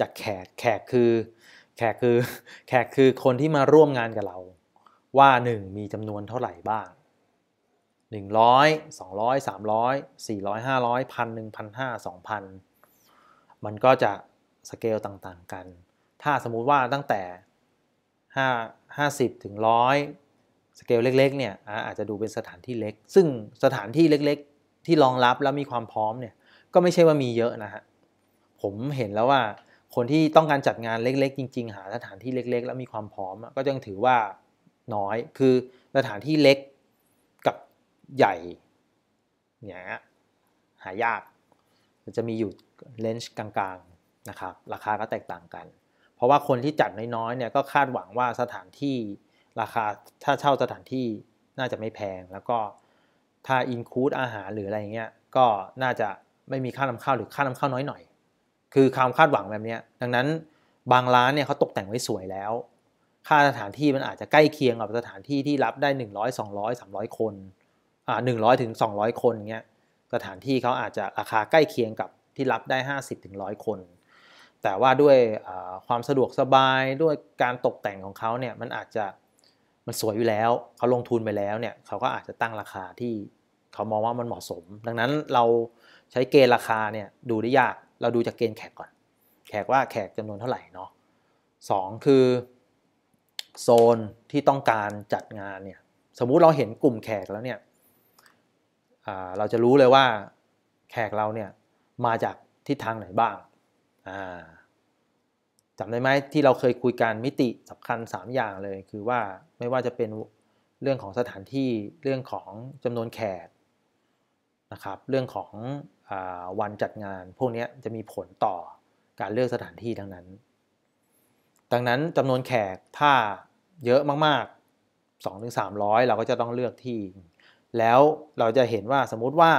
จากแขกแขกคือแขกคือแขกคือคนที่มาร่วมงานกับเรา ว่า 1 มีจำนวนเท่าไหร่บ้าง 100 200 300 400 500พันหนึ่งพันห้าสองพันมันก็จะสเกลต่างๆกัน ถ้าสมมุติว่าตั้งแต่ 5 50ถึง100 สเกลเล็กๆเนี่ยอาจจะดูเป็นสถานที่เล็ก ซึ่งสถานที่เล็กๆ ที่รองรับแล้วมีความพร้อมเนี่ยก็ไม่ใช่ว่ามีเยอะนะฮะผมเห็นแล้วว่าคนที่ต้องการจัดงานเล็กๆ จริงๆ หาสถานที่เล็กๆ แล้วมีความพร้อม ก็ยังถือว่าน้อยคือสถานที่เล็กกับใหญ่เนี่ยหายากจะมีอยู่เลนส์กลางๆนะครับราคาก็แตกต่างกัน เพราะว่าคนที่จัดน้อยๆเนี่ยก็คาดหวังว่าสถานที่ราคาถ้าเช่าสถานที่น่าจะไม่แพง แล้วก็ถ้าอินคูดอาหารหรืออะไรเงี้ยก็น่าจะไม่มีค่านำเข้าหรือค่านำเข้าน้อยหน่อยคือความคาดหวังแบบนี้ ดังนั้นบางร้านเนี่ยเขาตกแต่งไว้สวยแล้ว ค่าสถานที่มันอาจจะใกล้เคียงกับสถานที่ที่รับได้ 100 200 300 คน อ่า100ถึง200 คนเงี้ย สถานที่เขาอาจจะราคาใกล้เคียงกับที่รับได้50ถึง100คน แต่ว่าด้วยความสะดวกสบายด้วยการตกแต่งของเขาเนี่ยมันอาจจะมันสวยอยู่แล้วเขาลงทุนไปแล้วเนี่ยเขาก็อาจจะตั้งราคาที่เขามองว่ามันเหมาะสม ดังนั้นเราใช้เกณฑ์ราคาเนี่ยดูได้ยากเราดูจากเกณฑ์แขกก่อน แขกว่าแขกจำนวนเท่าไหร่เนาะสองคือโซนที่ต้องการจัดงานเนี่ย สมมุติเราเห็นกลุ่มแขกแล้วเนี่ยเราจะรู้เลยว่าแขกเราเนี่ยมาจากทิศทางไหนบ้างาจำได้ไหมที่เราเคยคุยกันมิติสำคัญ 3 อย่างเลยคือว่าไม่ว่าจะเป็นเรื่องของสถานที่เรื่องของจำนวนแขกนะครับเรื่องของวันจัดงานพวกนี้จะมีผลต่อการเลือกสถานที่ดังนั้น ดังนั้นจำนวนแขกถ้าเยอะมากๆ2-300 เราก็จะต้องเลือกที่แล้วเราจะเห็นว่าสมมุติว่า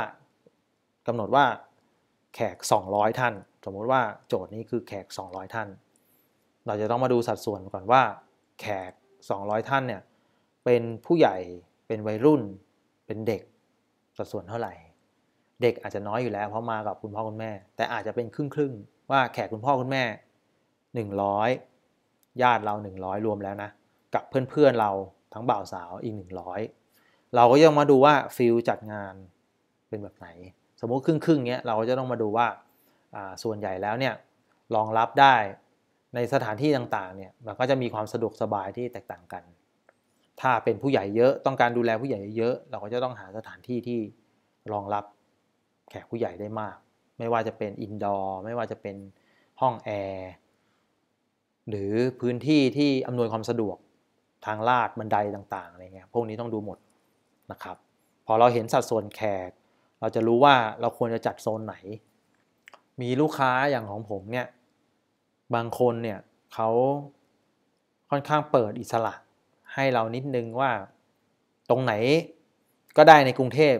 กำหนดว่าแขก 200 ท่าน สมมุติว่าโจทย์นี้คือแขก 200 ท่าน เราจะต้องมาดูสัดส่วนก่อนว่า แขก 200 ท่านเนี่ยเป็นผู้ใหญ่เป็นวัยรุ่นเป็นเด็กสัดส่วนเท่าไหร่เด็กอาจจะน้อยอยู่แล้วเพราะมากับคุณพ่อคุณแม่ แต่อาจจะเป็นครึ่งครึ่งว่าแขกคุณพ่อคุณแม่ 100 ญาติเรา 100 รวมแล้วนะกับเพื่อน ๆเเราทั้งบ่าวสาวอีก 100 เราก็ยังมาดูว่าฟิลจัดงานเป็นแบบไหน สมมุติครึ่งครึ่งเนี้ยเราก็จะต้องมาดูว่าส่วนใหญ่แล้วเนี่ยรองรับได้ในสถานที่ต่างๆเนี่ยมันก็จะมีความสะดวกสบายที่แตกต่างกัน ถ้าเป็นผู้ใหญ่เยอะต้องการดูแลผู้ใหญ่เยอะ เราก็จะต้องหาสถานที่ที่รองรับแขกผู้ใหญ่ได้มาก ไม่ว่าจะเป็นอินดอร์ ไม่ว่าจะเป็นห้องแอร์ หรือพื้นที่ที่อำนวยความสะดวกทางลาดบันไดต่างๆอะไรเงี้ยพวกนี้ต้องดูหมดนะครับ พอเราเห็นสัดส่วนแขก เราจะรู้ว่าเราควรจะจัดโซนไหน มีลูกค้าอย่างของผมเนี่ยบางคนเนี่ยเขาค่อนข้างเปิดอิสระ ให้เรานิดนึงว่าตรงไหนก็ได้ในกรุงเทพ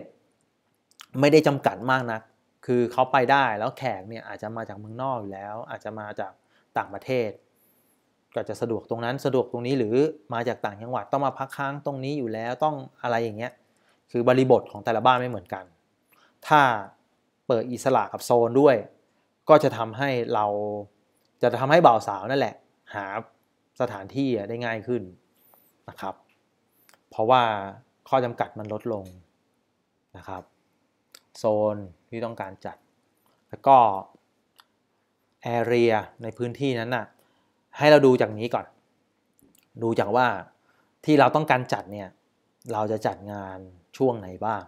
ไม่ได้จำกัดมากนะัก คือเขาไปได้ แล้วแขกเนี่ยอาจจะมาจากเมืองนอกอยู่แล้ว อาจจะมาจากต่างประเทศ ก็จะสะดวกตรงนั้น สะดวกตรงนี้หรือมาจากต่างจังหวัด ต้องมาพักค้างตรงนี้อยู่แล้ว ต้องอะไรอย่างเงี้ย คือบริบทของแต่ละบ้านไม่เหมือนกัน ถ้าเปิดอิสระกับโซนด้วย ก็จะทำให้เราจะทำให้บ่าวสาวนั่นแหละ หาสถานที่ได้ง่ายขึ้นนะครับ เพราะว่าข้อจำกัดมันลดลงนะครับโซนที่ต้องการจัด แล้วก็แอเรียในพื้นที่นั้นนะ่ะ ให้เราดูจากนี้ก่อน ดูจากว่าที่เราต้องการจัดเนี่ย เราจะจัดงานช่วงไหนบ้าง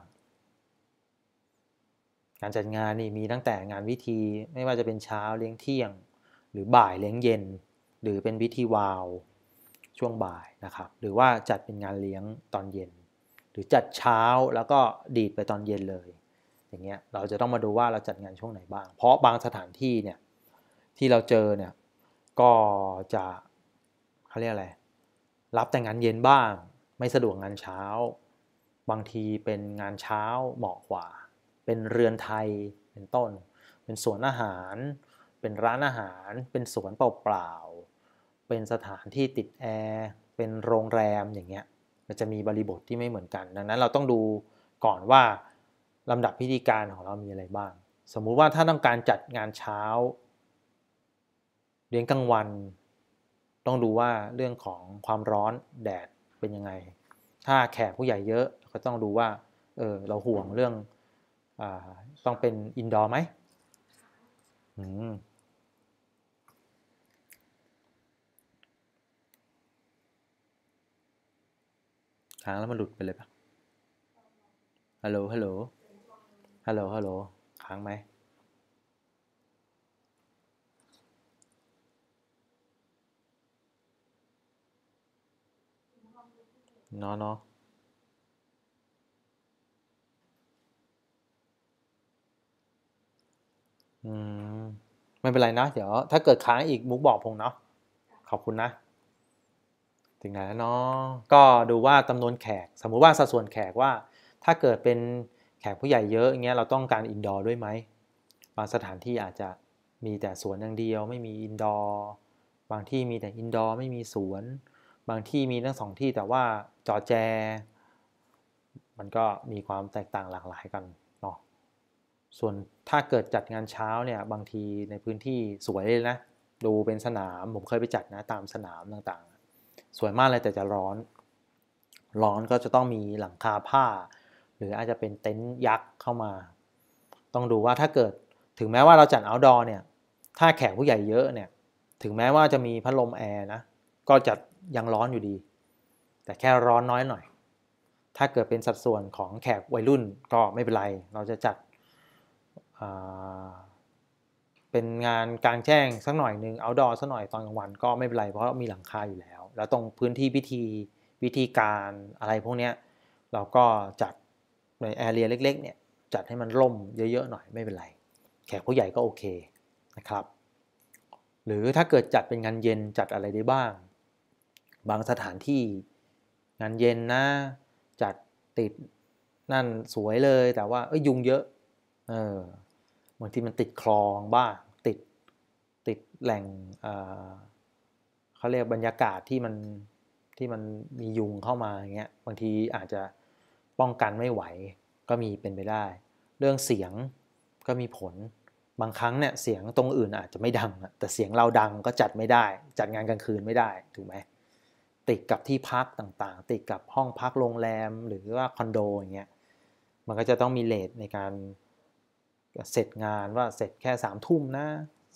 การจัดงานนี่มีตั้งแต่งานวิธีไม่ว่าจะเป็นเช้าเลี้ยงเที่ยง หรือบ่ายเลี้ยงเย็น หรือเป็นวิธีวาวช่วงบ่ายนะครับ หรือว่าจัดเป็นงานเลี้ยงตอนเย็น หรือจัดเช้าแล้วก็ดีดไปตอนเย็นเลยอย่างเงี้ย เราจะต้องมาดูว่าเราจัดงานช่วงไหนบ้าง เพราะบางสถานที่เนี่ยที่เราเจอเนี่ยก็จะเขาเรียกอะไร รับแต่งานเย็นบ้าง ไม่สะดวกงานเช้า บางทีเป็นงานเช้าเหมาะกว่า เป็นเรือนไทยเป็นต้น เป็นสวนอาหาร เป็นร้านอาหารเป็นสวนเปล่าๆเป็นสถานที่ติดแอร์เป็นโรงแรมอย่างเงี้ยมันจะมีบริบทที่ไม่เหมือนกันดังนั้นเราต้องดูก่อนว่าลำดับพิธีการของเรามีอะไรบ้าง สมมุติว่าถ้าต้องการจัดงานเช้าเลี้ยงกลางวัน ต้องดูว่าเรื่องของความร้อนแดดเป็นยังไง ถ้าแขกผู้ใหญ่เยอะก็ต้องดูว่าเออเราห่วงเรื่องอต้องเป็นอินดอร์ไหมืม ค้างแล้วมันหลุดไปเลยปะฮัลโหล ฮัลโหลฮัลโหล ฮัลโหล ค้างไหมเนาะเนาะอืมไม่เป็นไรนะ เดี๋ยว ถ้าเกิดค้างอีก มุกบอกพงเนาะ ขอบคุณนะถึงไหนแล้วเนาะก็ดูว่าจำนวนแขก สมมุติว่าสัดส่วนแขกว่าถ้าเกิดเป็นแขกผู้ใหญ่เยอะอย่างเงี้ยเราต้องการอินดอร์ด้วยไหมบางสถานที่อาจจะมีแต่สวนอย่างเดียว ไม่มีอินดอร์บางที่มีแต่อินดอร์ไม่มีสวน บางที่มีทั้งสองที่แต่ว่าจอแจ มันก็มีความแตกต่างหลากหลายกันเนาะ ส่วนถ้าเกิดจัดงานเช้าเนี่ยบางทีในพื้นที่สวยเลยนะ ดูเป็นสนามผมเคยไปจัดนะตามสนามต่างๆสวยมากเลยแต่จะร้อน ร้อนก็จะต้องมีหลังคาผ้าหรืออาจจะเป็นเต็นท์ยักษ์เข้ามา ต้องดูว่าถ้าเกิดถึงแม้ว่าเราจัดเอาดอร์เนี่ย ถ้าแขกผู้ใหญ่เยอะเนี่ย ถึงแม้ว่าจะมีพัดลมแอร์นะ ก็จะยังร้อนอยู่ดี แต่แค่ร้อนน้อยหน่อย ถ้าเกิดเป็นสัดส่วนของแขกวัยรุ่นก็ไม่เป็นไร เราจะจัดเป็นงานกลางแจ้งสักหน่อยหนึ่งเอาดอร์สักหน่อยตอนกลางวัน ก็ไม่เป็นไร เพราะมีหลังคาอยู่แล้ว แล้วตรงพื้นที่พิธีวิธีการอะไร พวกนี้เราก็จัดในแอเรียเล็กๆเนี่ยจัดให้มันล่มเยอะๆหน่อยไม่เป็นไร แขกผู้ใหญ่ก็โอเคนะครับ หรือถ้าเกิดจัดเป็นงานเย็นจัดอะไรได้บ้าง บางสถานที่งานเย็นนะจัดติดนั่นสวยเลย แต่ว่า เอ้ยยุงเยอะเออบางทีมันติดคลองบ้างติด ติดแหล่งเขาเรียกบรรยากาศที่มันที่มันมียุงเข้ามาอย่างเงี้ยบางทีอาจจะป้องกันไม่ไหวก็มีเป็นไปได้ เรื่องเสียงก็มีผลบางครั้งเนี่ยเสียงตรงอื่นอาจจะไม่ดัง แต่เสียงเราดังก็จัดไม่ได้ จัดงานกลางคืนไม่ได้ถูกไหมติดกับที่พักต่างๆ ติดกับห้องพักโรงแรมหรือว่าคอนโดอย่างเงี้ยมันก็จะต้องมีเลทในการเสร็จงานว่าเสร็จแค่สามทุ่มนะ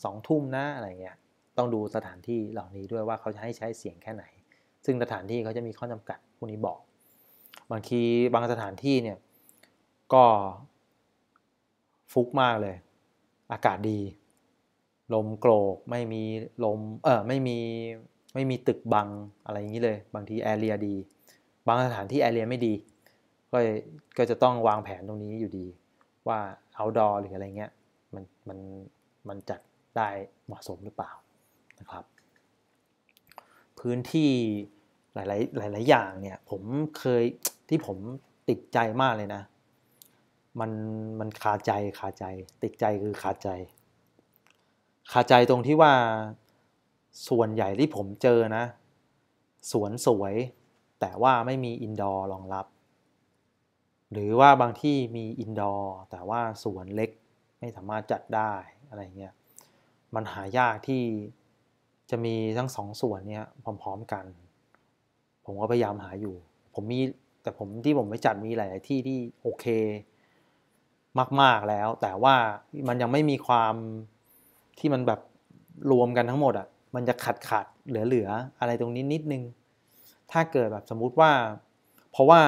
สองทุ่มนะอะไรเงี้ยต้องดูสถานที่เหล่านี้ด้วยว่าเขาจะให้ใช้เสียงแค่ไหน ซึ่งสถานที่เขาจะมีข้อจำกัดพวกนี้บอกบางทีบางสถานที่เนี่ย ก็ฟุกมากเลย อากาศดี ลมโกรกไม่มีลมเออไม่มีไม่มีตึกบังอะไรอย่างนี้เลย บางทีแอเรียดี บางสถานที่แอเรียไม่ดี ก็ก็จะต้องวางแผนตรงนี้อยู่ดี ว่าเอาดอรหรืออะไรเงี้ยมันมันมันจัดได้เหมาะสมหรือเปล่านะครับพื้นที่หลายๆหลายๆ อย่างเนี่ย ผมเคยที่ผมติดใจมากเลยนะ มันมันคาใจคาใจติดใจคือคาใจ คาใจตรงที่ว่าส่วนใหญ่ที่ผมเจอนะสวนสวยแต่ว่าไม่มีอินดอร์รองรับ หรือว่าบางที่มีอินดอร์แต่ว่าสวนเล็กไม่สามารถจัดได้อะไรเงี้ย มันหายากที่จะมีทั้งสองส่วนเนี้ยพร้อม ๆ กันผมก็พยายามหาอยู่ ผมมีแต่ผมที่ผมไปจัดมีหลายๆที่ที่โอเค มากๆแล้ว แต่ว่ามันยังไม่มีความที่มันแบบรวมกันทั้งหมดอะ่ะมันจะขาดขาดเหลือๆอะไรตรงนี้นิดนึง ถ้าเกิดแบบสมมุติว่าเพราะว่า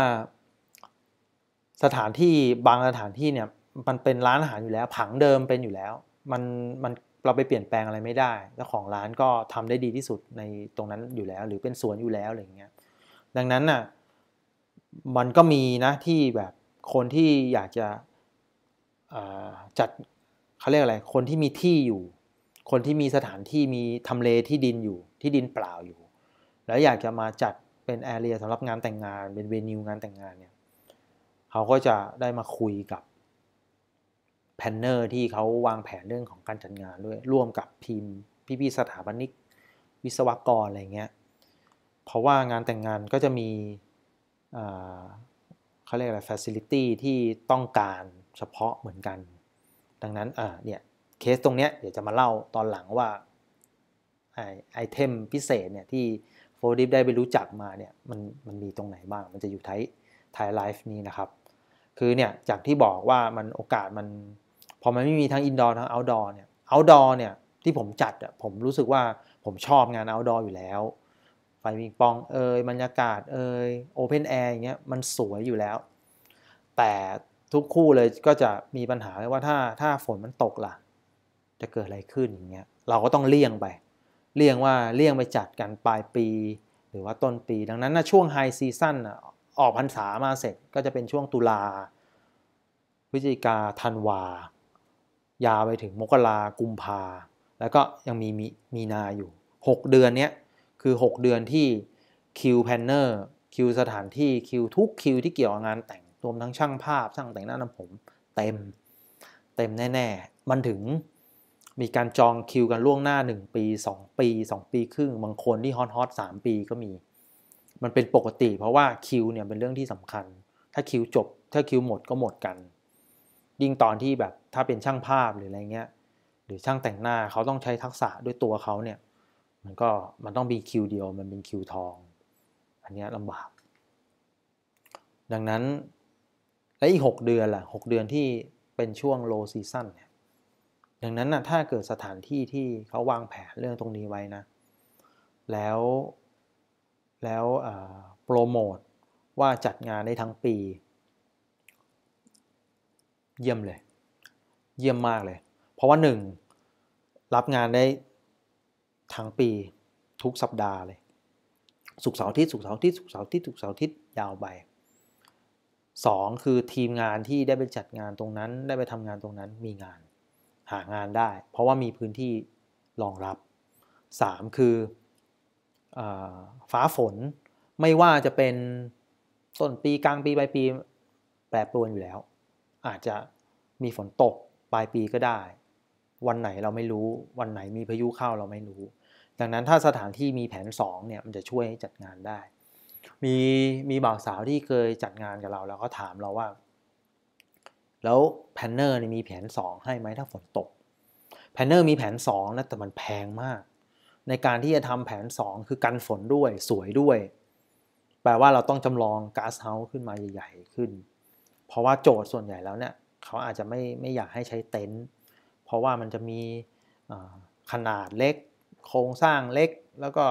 สถานที่บางสถานที่เนี่ยมันเป็นร้านอาหารอยู่แล้ว ผังเดิมเป็นอยู่แล้วมันมันเราไปเปลี่ยนแปลงอะไรไม่ได้ แล้วของร้านก็ทำได้ดีที่สุดในตรงนั้นอยู่แล้ว หรือเป็นสวนอยู่แล้วอะไรอย่างเงี้ยดังนั้นน่ะมันก็มีนะที่แบบคนที่อยากจะจัดเขาเรียกอะไรคนที่มีที่อยู่ คนที่มีสถานที่มีทำเลที่ดินอยู่ที่ดินเปล่าอยู่ แล้วอยากจะมาจัดเป็นแอเรียสำหรับงานแต่งงานเป็นเวนิวงานแต่งงานเนี่ยเขาก็จะได้มาคุยกับแพนเนอร์ที่เขาวางแผนเรื่องของการจัดงานด้วยร่วมกับทีมพี่ๆสถาปนิกวิศวกรอะไรเงี้ยเพราะว่างานแต่งงานก็จะมี เขาเรียกอะไร facility ที่ต้องการเฉพาะเหมือนกัน ดังนั้นเนี่ยเคสตรงเนี้ยเดี๋ยวจะมาเล่าตอนหลังว่า ไอเทมพิเศษเนี่ยที่โฟร์ดิฟได้ไปรู้จักมาเนี่ยมันมันมีตรงไหนบ้าง มันจะอยู่ท้ายท้ายไลฟ์นี้นะครับ คือเนี่ยจากที่บอกว่ามันโอกาสมัน พอมันไม่มีทั้งอินดอร์ทั้งเอาท์ดอร์เนี่ยเอาท์ดอร์เนี่ยที่ผมจัดผมรู้สึกว่าผมชอบงานเอาท์ดอร์อยู่แล้วไฟปิงปองเอยบรรยากาศเอยโอเพนแอร์อย่างเงี้ยมันสวยอยู่แล้ว แต่ทุกคู่เลยก็จะมีปัญหาเลยว่าถ้าถ้าฝนมันตกล่ะ จะเกิดอะไรขึ้นอย่างเงี้ยเราก็ต้องเลี่ยงไปเลี่ยงว่าเลี่ยงไปจัดกันปลายปี หรือว่าต้นปีดังนั้นนะช่วงไฮซีซั่นออกพรรษามาเสร็จก็จะเป็นช่วงตุลาพฤศจิกาธันวา ยาวไปถึงมกรากุมภาแล้วก็ยังมีมีมีนาอยู่ 6 เดือนเนี้ยคือ 6 เดือนที่คิวแพนเนอร์คิวสถานที่คิวทุกคิวที่เกี่ยวกับงานแต่งรวมทั้งช่างภาพช่างแต่งหน้าน้ำผม เต็ม เต็มแน่ๆ มันถึงมีการจองคิวกันล่วงหน้า 1 ปี 2 ปี 2 ปีครึ่ง บางคนที่ฮอตฮอตสปีก็มี มันเป็นปกติเพราะว่าคิวเนี่ยเป็นเรื่องที่สำคัญ ถ้าคิวจบถ้าคิวหมดก็หมดกันยิ่งตอนที่แบบถ้าเป็นช่างภาพหรืออะไรเงี้ยหรือช่างแต่งหน้าเขาต้องใช้ทักษะด้วยตัวเขาเนี่ยมันก็มันต้องมีคิวเดียว มันเป็นคิวทอง อันนี้ลำบาก ดังนั้น และอีก 6 เดือนล่ะ6เดือนที่เป็นช่วง low season เนี่ยดังนั้นนะถ้าเกิดสถานที่ที่เขาวางแผนเรื่องตรงนี้ไว้นะ แล้ว แล้วโปรโมท ว่าจัดงานได้ทั้งปี เยี่ยมเลย เยี่ยมมากเลย เพราะว่าหนึ่งรับงานได้ทั้งปีทุกสัปดาห์เลย สุกเสาร์ทิ่สุกเสาร์ทิ่สุกเสาร์ทิ่สุกเสาร์ทิ่ยาวไปสองคือทีมงานที่ได้ไปจัดงานตรงนั้นได้ไปทำงานตรงนั้นมีงานหางานได้ เพราะว่ามีพื้นที่รองรับสามคืออฟ้าฝนไม่ว่าจะเป็นต้นปีกลางปีปลายปีแปรปรวนอยู่แล้ว อาจจะมีฝนตกปลายปีก็ได้ วันไหนเราไม่รู้วันไหนมีพายุเข้าเราไม่รู้ดังนั้นถ้าสถานที่มีแผน2เนี่ยมันจะช่วยให้จัดงานได้ มีมีบ่าวสาวที่เคยจัดงานกับเราแล้วก็ถามเราว่า แล้วแพนเนอร์มีแผน2 ให้ไหมถ้าฝนตกแพนเนอร์มีแผน2นะแต่มันแพงมาก ในการที่จะทำแผน 2 คือกันฝนด้วยสวยด้วย แปลว่าเราต้องจำลองก๊าซเฮาส์ขึ้นมาใหญ่ๆ ขึ้น เพราะว่าโจทย์ส่วนใหญ่แล้วเนี่ยเขาอาจจะไม่ไม่อยากให้ใช้เต็นท์เพราะว่ามันจะมีขนาดเล็กโครงสร้างเล็กแล้วก็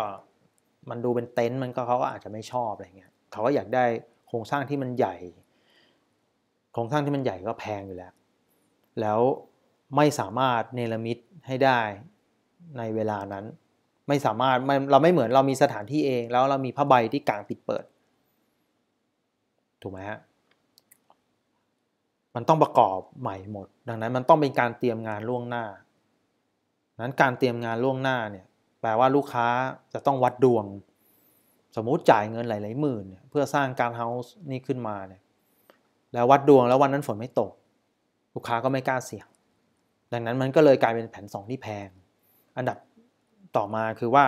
มันดูเป็นเต็นท์มันก็เขาก็อาจจะไม่ชอบอะไรเงี้ยเขาก็อยากได้โครงสร้างที่มันใหญ่ โครงสร้างที่มันใหญ่ก็แพงอยู่แล้ว แล้วไม่สามารถเนรมิตให้ได้ในเวลานั้น ไม่สามารถเราไม่เหมือนเรามีสถานที่เอง แล้วเรามีผ้าใบที่กลางปิดเปิดถูกไหมฮะมันต้องประกอบใหม่หมด ดังนั้นมันต้องเป็นการเตรียมงานล่วงหน้านั้นการเตรียมงานล่วงหน้าเนี่ยแปลว่าลูกค้าจะต้องวัดดวง สมมุติจ่ายเงินหลายๆหมื่นเพื่อสร้างการเฮาส์นี่ขึ้นมาเนี่ยแล้ววัดดวงแล้ววันนั้นฝนไม่ตก ลูกค้าก็ไม่กล้าเสี่ยงดังนั้นมันก็เลยกลายเป็นแผน2ที่แพง อันดับต่อมาคือว่า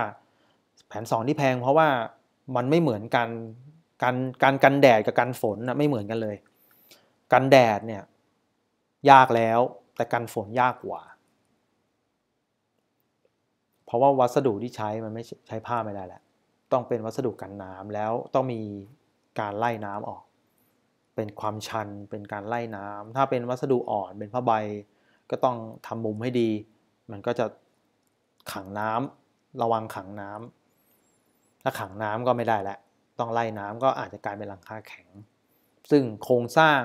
แผน2ที่แพง เพราะว่ามันไม่เหมือนกันการการกันแดดกับกันฝนนะไม่เหมือนกันเลยกันแดดเนี่ยยากแล้ว แต่กันฝนยากกว่าราะว่าวัสดุที่ใช้มันไม่ใช้ผ้าไม่ได้แหละ ต้องเป็นวัสดุกันน้ำแล้วต้องมีการไล่น้ำออก เป็นความชัน เป็นการไล่น้ำ ถ้าเป็นวัสดุอ่อนเป็นผ้าใบก็ต้องทำมุมให้ดี มันก็จะขังน้ำระวังขังน้ำถ้าขังน้ำก็ไม่ได้แล้วต้องไล่น้ำก็อาจจะกลายเป็นหลังคาแข็ง ซึ่งโครงสร้าง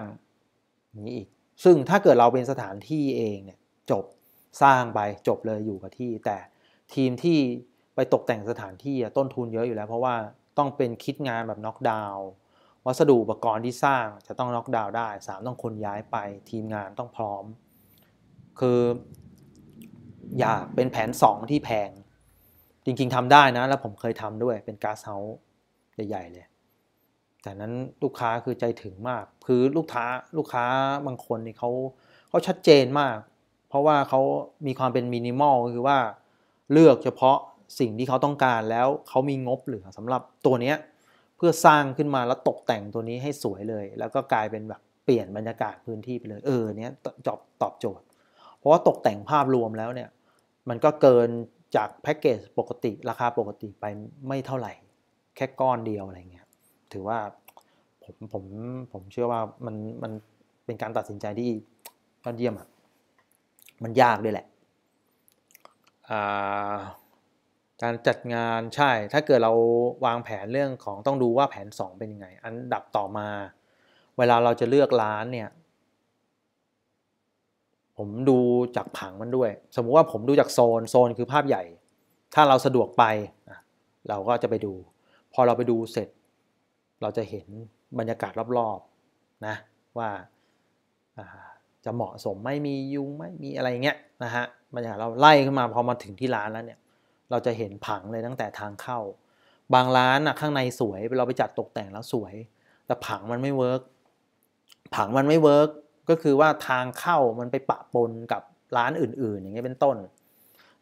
นี้อีก ซึ่งถ้าเกิดเราเป็นสถานที่เองเนี่ย จบสร้างไปจบเลยอยู่กับที่แต่ทีมที่ไปตกแต่งสถานที่ต้นทุนเยอะอยู่แล้ว เพราะว่าต้องเป็นคิดงานแบบน็อกดาวน์วัสดุอุปกรณ์ที่สร้างจะต้องน็อกดาวน์ได้ 3 ต้องคนย้ายไปทีมงานต้องพร้อม คือ อยากเป็นแผน 2 ที่แพงจริงๆทำได้นะ แล้วผมเคยทำด้วยเป็นก๊าซเฮาส์ใหญ่ๆเลย แต่นั้นลูกค้าคือใจถึงมากคือลูกค้าลูกค้าบางคนนี่เขาเขาชัดเจนมาก เพราะว่าเขามีความเป็นมินิมอลคือว่าเลือกเฉพาะสิ่งที่เขาต้องการแล้วเขามีงบเหลือสำหรับตัวเนี้ย เพื่อสร้างขึ้นมาแล้วตกแต่งตัวนี้ให้สวยเลย แล้วก็กลายเป็นแบบเปลี่ยนบรรยากาศพื้นที่ไปเลยเออเนี้ยจอบตอบโจทย์ เพราะว่าตกแต่งภาพรวมแล้วเนี่ยมันก็เกินจากแพ็กเกจปกติราคาปกติไปไม่เท่าไหร่ แค่ก้อนเดียวอะไรเงี้ยถือว่าผมผมผมเชื่อว่ามันมันเป็นการตัดสินใจที่ยอดเยี่ยมอ่ะมันยากด้วยแหละการจัดงานใช่ ถ้าเกิดเราวางแผนเรื่องของต้องดูว่าแผน 2 เป็นยังไง อันดับต่อมา เวลาเราจะเลือกร้านเนี่ย ผมดูจากผังมันด้วย สมมุติว่าผมดูจากโซน โซนคือภาพใหญ่ ถ้าเราสะดวกไป เราก็จะไปดู พอเราไปดูเสร็จ เราจะเห็นบรรยากาศรอบๆนะว่าจะเหมาะสม ไม่มียุงไม่มีอะไรเงี้ยนะฮะบรรยากาศเราไล่ขึ้นมาพอมาถึงที่ร้านแล้วเนี่ยเราจะเห็นผังเลยตั้งแต่ทางเข้า บางร้านอะข้างในสวยเราไปจัดตกแต่งแล้วสวย แต่ผังมันไม่เวิร์กผังมันไม่เวิร์กก็คือว่าทางเข้ามันไปปะปนกับร้านอื่น ๆ อย่างเงี้ยเป็นต้น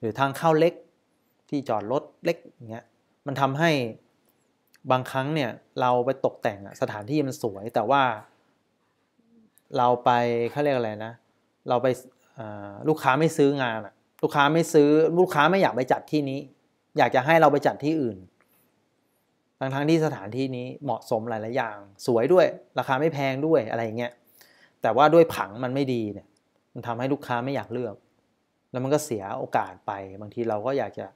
หรือทางเข้าเล็กที่จอดรถเล็กอย่างเงี้ยมันทำให้บางครั้งเนี่ยเราไปตกแต่งสถานที่มันสวย แต่ว่า เราไปเขาเรียกอะไรนะ เราไปลูกค้าไม่ซื้องานลูกค้าไม่ซื้อลูกค้าไม่อยากไปจัดที่นี้ อยากจะให้เราไปจัดที่อื่นทั้งทั้งที่สถานที่นี้เหมาะสมหลาย ๆ อย่าง สวยด้วยราคาไม่แพงด้วยอะไรเงี้ยแต่ว่าด้วยผังมันไม่ดีเนี่ยมันทำให้ลูกค้าไม่อยากเลือก แล้วมันก็เสียโอกาสไป บางทีเราก็อยากจะ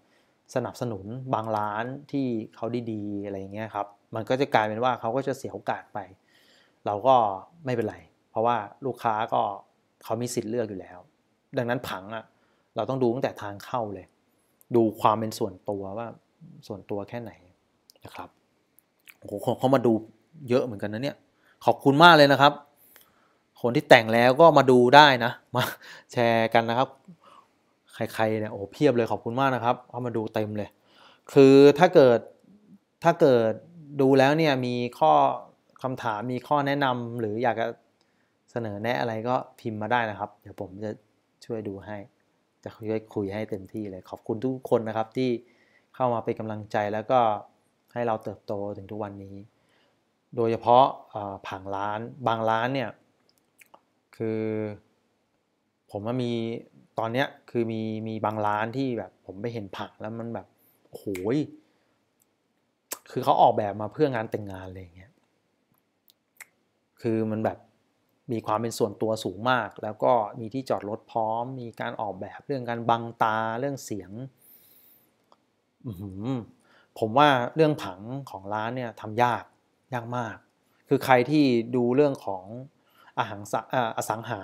สนับสนุนบางร้านที่เขาดี ๆ อะไรเงี้ยครับมันก็จะกลายเป็นว่าเขาก็จะเสียโอกาสไป เราก็ไม่เป็นไร เพราะว่าลูกค้าก็เขามีสิทธิ์เลือกอยู่แล้วดังนั้นผังอะเราต้องดูตั้งแต่ทางเข้าเลย ดูความเป็นส่วนตัวว่า ส่วนตัวแค่ไหนนะครับโอ้โหเขามาดูเยอะเหมือนกันนะเนี่ย ขอบคุณมากเลยนะครับ คนที่แต่งแล้วก็มาดูได้นะมาแชร์กันนะครับ ใครๆเนี่ยโอ้เพียบเลยขอบคุณมากนะครับเอามาดูเต็มเลย คือถ้าเกิดถ้าเกิดดูแล้วเนี่ยมีข้อคำถามมีข้อแนะนำหรืออยากจะเสนอแนะอะไรก็พิมพ์มาได้นะครับเดี๋ยวผมจะช่วยดูให้ จะช่วยคุยให้เต็มที่เลย ขอบคุณทุกคนนะครับที่เข้ามาเป็นกำลังใจแล้วก็ให้เราเติบโตถึงทุกวันนี้ โดยเฉพาะผังร้านบางร้านเนี่ยคือ ผมว่ามีตอนเนี้ยคือมีมีบางร้านที่แบบผมไปเห็นผังแล้วมันแบบโอยคือเขาออกแบบมาเพื่องานแต่งงานอะไรเงี้ย คือมันแบบมีความเป็นส่วนตัวสูงมาก แล้วก็มีที่จอดรถพร้อม มีการออกแบบเรื่องการบังตาเรื่องเสียง ผมว่าเรื่องผังของร้านเนี่ยทำยาก ยากมาก คือใครที่ดูเรื่องของอาหารอสังหา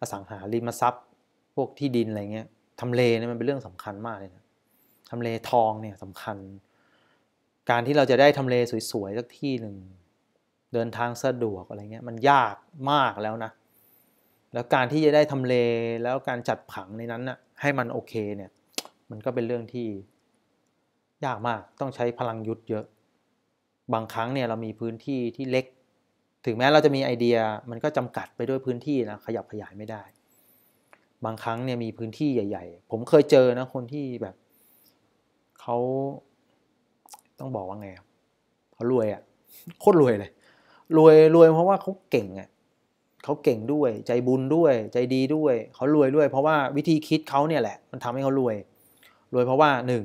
อสังหาริมทรัพย์ พวกที่ดินอะไรเงี้ยทำเลเนี่ยมันเป็นเรื่องสำคัญมากเลยนะทำเลทองเนี่ยสำคัญ การที่เราจะได้ทำเลสวยๆสักที่หนึ่งเดินทางสะดวกอะไรเงี้ยมันยากมากแล้วนะ แล้วการที่จะได้ทำเลแล้วการจัดผังในนั้นนะ่ะให้มันโอเคเนี่ย มันก็เป็นเรื่องที่ ยากมากต้องใช้พลังยุทธเยอะ บางครั้งเนี่ยเรามีพื้นที่ที่เล็ก ถึงแม้เราจะมีไอเดียมันก็จำกัดไปด้วยพื้นที่นะขยับขยายไม่ได้ บางครั้งเนี่ยมีพื้นที่ใหญ่ ๆ ผมเคยเจอนะ คนที่แบบเขาต้องบอกว่าไงเขารวยอะ่ะโคตรรวยเลยรวยรวยเพราะว่าเขาเก่งอ่ะเขาเก่งด้วยใจบุญด้วย ใจดีด้วยเขารวยด้วยเพราะว่าวิธีคิดเขาเนี่ยแหละ มันทำให้เขารวยรวยเพราะว่าหนึ่ง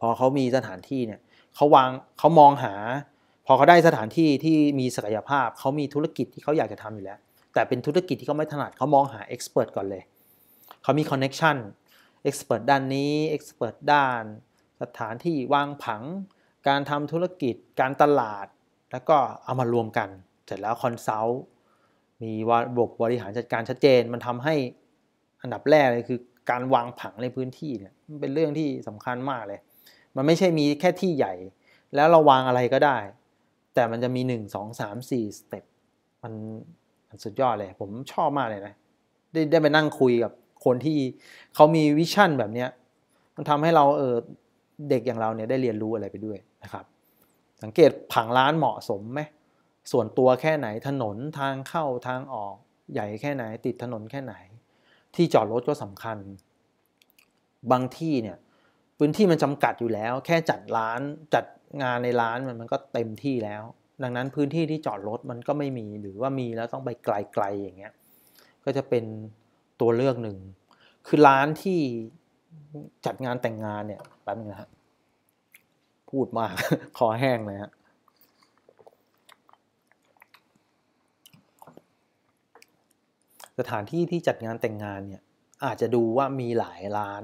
พอเขามีสถานที่เนี่ยเขาวางเขามองหา พอเขาได้สถานที่ที่มีศักยภาพเขามีธุรกิจที่เขาอยากจะทำอยู่แล้ว แต่เป็นธุรกิจที่เขาไม่ถนัดเขามองหาเอ็กซ์เพรสก่อนเลยเขามีคอนเน็กชันเอ็กซ์เพรสด้านนี้เอ็กซ์เพรสด้าน สถานที่วางผังการทำธุรกิจการตลาดแล้วก็เอามารวมกัน เสร็จแล้วคอนซัลท์มีระบบบริหารจัดการชัดเจน มันทำให้อันดับแรกเลยคือการวางผังในพื้นที่เนี่ยมันเป็นเรื่องที่สำคัญมากเลย มันไม่ใช่มีแค่ที่ใหญ่ แล้วเราวางอะไรก็ได้ แต่มันจะมี 1 2 3 4สเต็ปมันมันสุดยอดเลย ผมชอบมากเลยนะ ได้ได้ไปนั่งคุยกับคนที่เขามีวิชั่นแบบเนี้ยมันทำให้เรา เออเด็กอย่างเราเนี่ยได้เรียนรู้อะไรไปด้วยนะครับสังเกตผังร้านเหมาะสมไหมส่วนตัวแค่ไหนถนนทางเข้าทางออก ใหญ่แค่ไหนติดถนนแค่ไหน ที่จอดรถก็สำคัญ บางที่เนี่ยพื้นที่มันจำกัดอยู่แล้ว แค่จัดร้านจัดงานในร้านมันมันก็เต็มที่แล้ว ดังนั้นพื้นที่ที่จอดรถมันก็ไม่มีหรือว่ามีแล้วต้องไปไกลๆอย่างเงี้ยก็จะเป็นตัวเลือกหนึ่งคือร้านที่จัดงานแต่งงานเนี่ยแป๊บนึงนะฮะพูดมากคอแห้งเลยฮะสถานที่ที่จัดงานแต่งงานเนี่ย อาจจะดูว่ามีหลายร้าน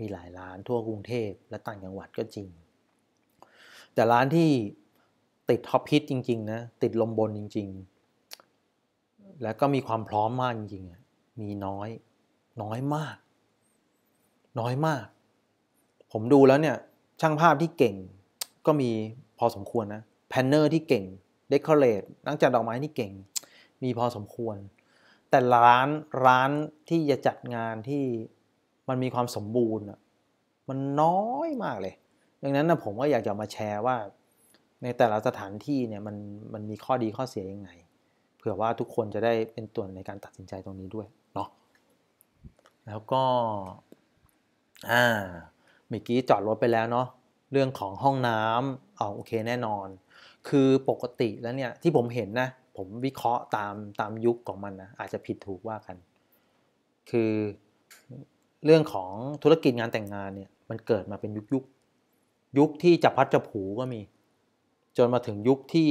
มีหลายร้าน ทั่วกรุงเทพและต่างจังหวัดก็จริง แต่ร้านที่ติดท็อปฮิตจริงๆนะติดลมบนจริงๆ แล้วก็มีความพร้อมมากจริงๆมีน้อย น้อยมาก น้อยมาก ผมดูแล้วเนี่ยช่างภาพที่เก่งก็มีพอสมควรนะแพนเนอร์ที่เก่งเดคอเรทนักจัดดอกไม้ที่เก่ง มีพอสมควร แต่ร้านร้านที่จะจัดงานที่มันมีความสมบูรณ์มันน้อยมากเลย ดังนั้นนะผมก็อยากจะมาแชร์ว่า ในแต่ละสถานที่เนี่ยมันมันมีข้อดีข้อเสียยังไง เผื่อว่าทุกคนจะได้เป็นตัวในการตัดสินใจตรงนี้ด้วยเนาะแล้วก็ อ่าเมื่อกี้จอดรถไปแล้วเนาะเรื่องของห้องน้ำอ๋อโอเคแน่นอน คือปกติแล้วเนี่ย ที่ผมเห็นนะ ผมวิเคราะห์ตามตามยุคของมันนะอาจจะผิดถูกว่ากัน คือเรื่องของธุรกิจงานแต่งงานเนี่ยมันเกิดมาเป็นยุคยุคยุคที่จะพัดจะผูก็มี จนมาถึงยุคที่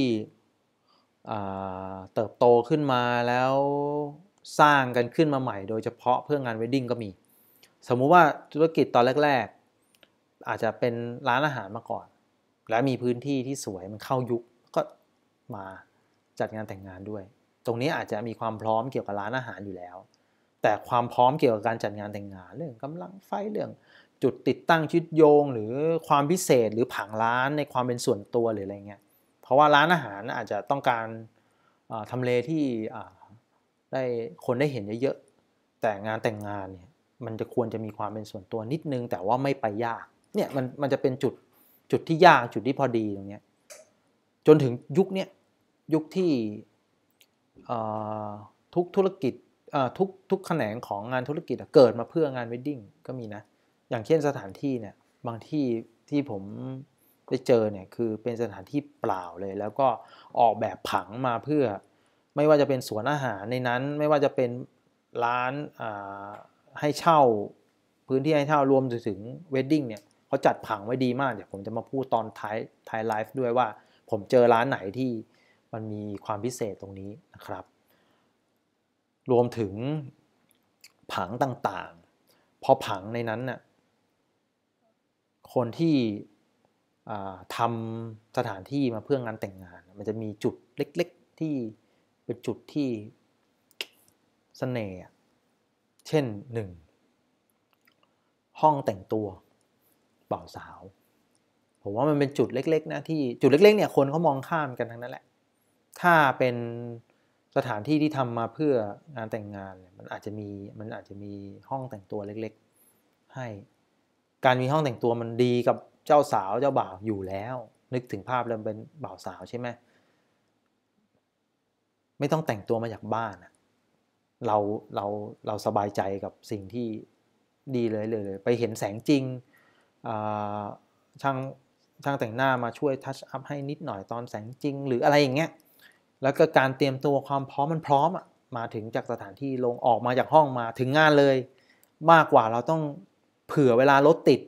เติบโตขึ้นมาแล้วสร้างกันขึ้นมาใหม่โดยเฉพาะเพื่องานเวดดิ้งก็มี สมมุติว่าธุรกิจตอนแรกอาจจะเป็นร้านอาหารมาก่อน และมีพื้นที่ที่สวยมันเข้ายุคก็มาจัดงานแต่งงานด้วย ตรงนี้อาจจะมีความพร้อมเกี่ยวกับร้านอาหารอยู่แล้ว แต่ความพร้อมเกี่ยวกับการจัดงานแต่งงานเรื่องกำลังไฟเรื่อง จุดติดตั้งชุดโยงหรือความพิเศษหรือผังร้านในความเป็นส่วนตัวหรืออะไรเงี้ยเพราะว่าร้านอาหารอาจจะต้องการทำเลที่ได้คนได้เห็นเยอะๆแต่งานแต่งงานเนี่ยมันจะควรจะมีความเป็นส่วนตัวนิดนึง แต่ว่าไม่ไปยากเนี่ยมันมันจะเป็นจุด จุดที่ยากจุดที่พอดีตรงเนี้ยจนถึงยุคเนี้ยยุคที่ทุกธุรกิจทุกทุกแขนงของงานธุรกิจเกิดมาเพื่องานวดดิ้งก็มีนะอย่างเช่นสถานที่เนี่ยบางที่ที่ผมไปเจอเนี่ยคือเป็นสถานที่เปล่าเลย แล้วก็ออกแบบผังมาเพื่อไม่ว่าจะเป็นสวนอาหารในนั้นไม่ว่าจะเป็นร้านให้เช่าพื้นที่ให้เช่ารวมถึงเวดดิ้งเนี่ยเขาจัดผังไว้ดีมาก เดี๋ยวผมจะมาพูดตอนท้ายท้ายไลฟ์ด้วยว่า ผมเจอร้านไหนที่มันมีความพิเศษตรงนี้นะครับ รวมถึงผังต่างๆ พอผังในนั้นน่ะคนที่ทำสถานที่มาเพื่องานแต่งงาน มันจะมีจุดเล็กๆที่เป็นจุดที่สเสน่ห์เช่นหนึ่งห้องแต่งตัวบ่าวสาว ผมว่ามันเป็นจุดเล็กๆนะที่จุดเล็กๆเนี่ยคนเขามองข้ามกันทั้งนั้นแหละ ถ้าเป็นสถานที่ที่ทำมาเพื่องานแต่งงานมันอาจจะมีมันอาจจะมีห้องแต่งตัวเล็ก ๆ ให้ การมีห้องแต่งตัวมันดีกับเจ้าสาวเจ้าบ่าวอยู่แล้ว นึกถึงภาพเราเป็นบ่าวสาวใช่ไหมไม่ต้องแต่งตัวมาจากบ้านเราเราเราสบายใจกับสิ่งที่ดีเลยเลยไปเห็นแสงจริงช่างช่างแต่งหน้ามาช่วยทัชอัพให้นิดหน่อยตอนแสงจริง หรืออะไรอย่างเงี้ย แล้วก็การเตรียมตัวความพร้อมมันพร้อมอะมาถึงจากสถานที่ลงออกมาจากห้องมาถึงงานเลย มากกว่าเราต้องเผื่อเวลารถติด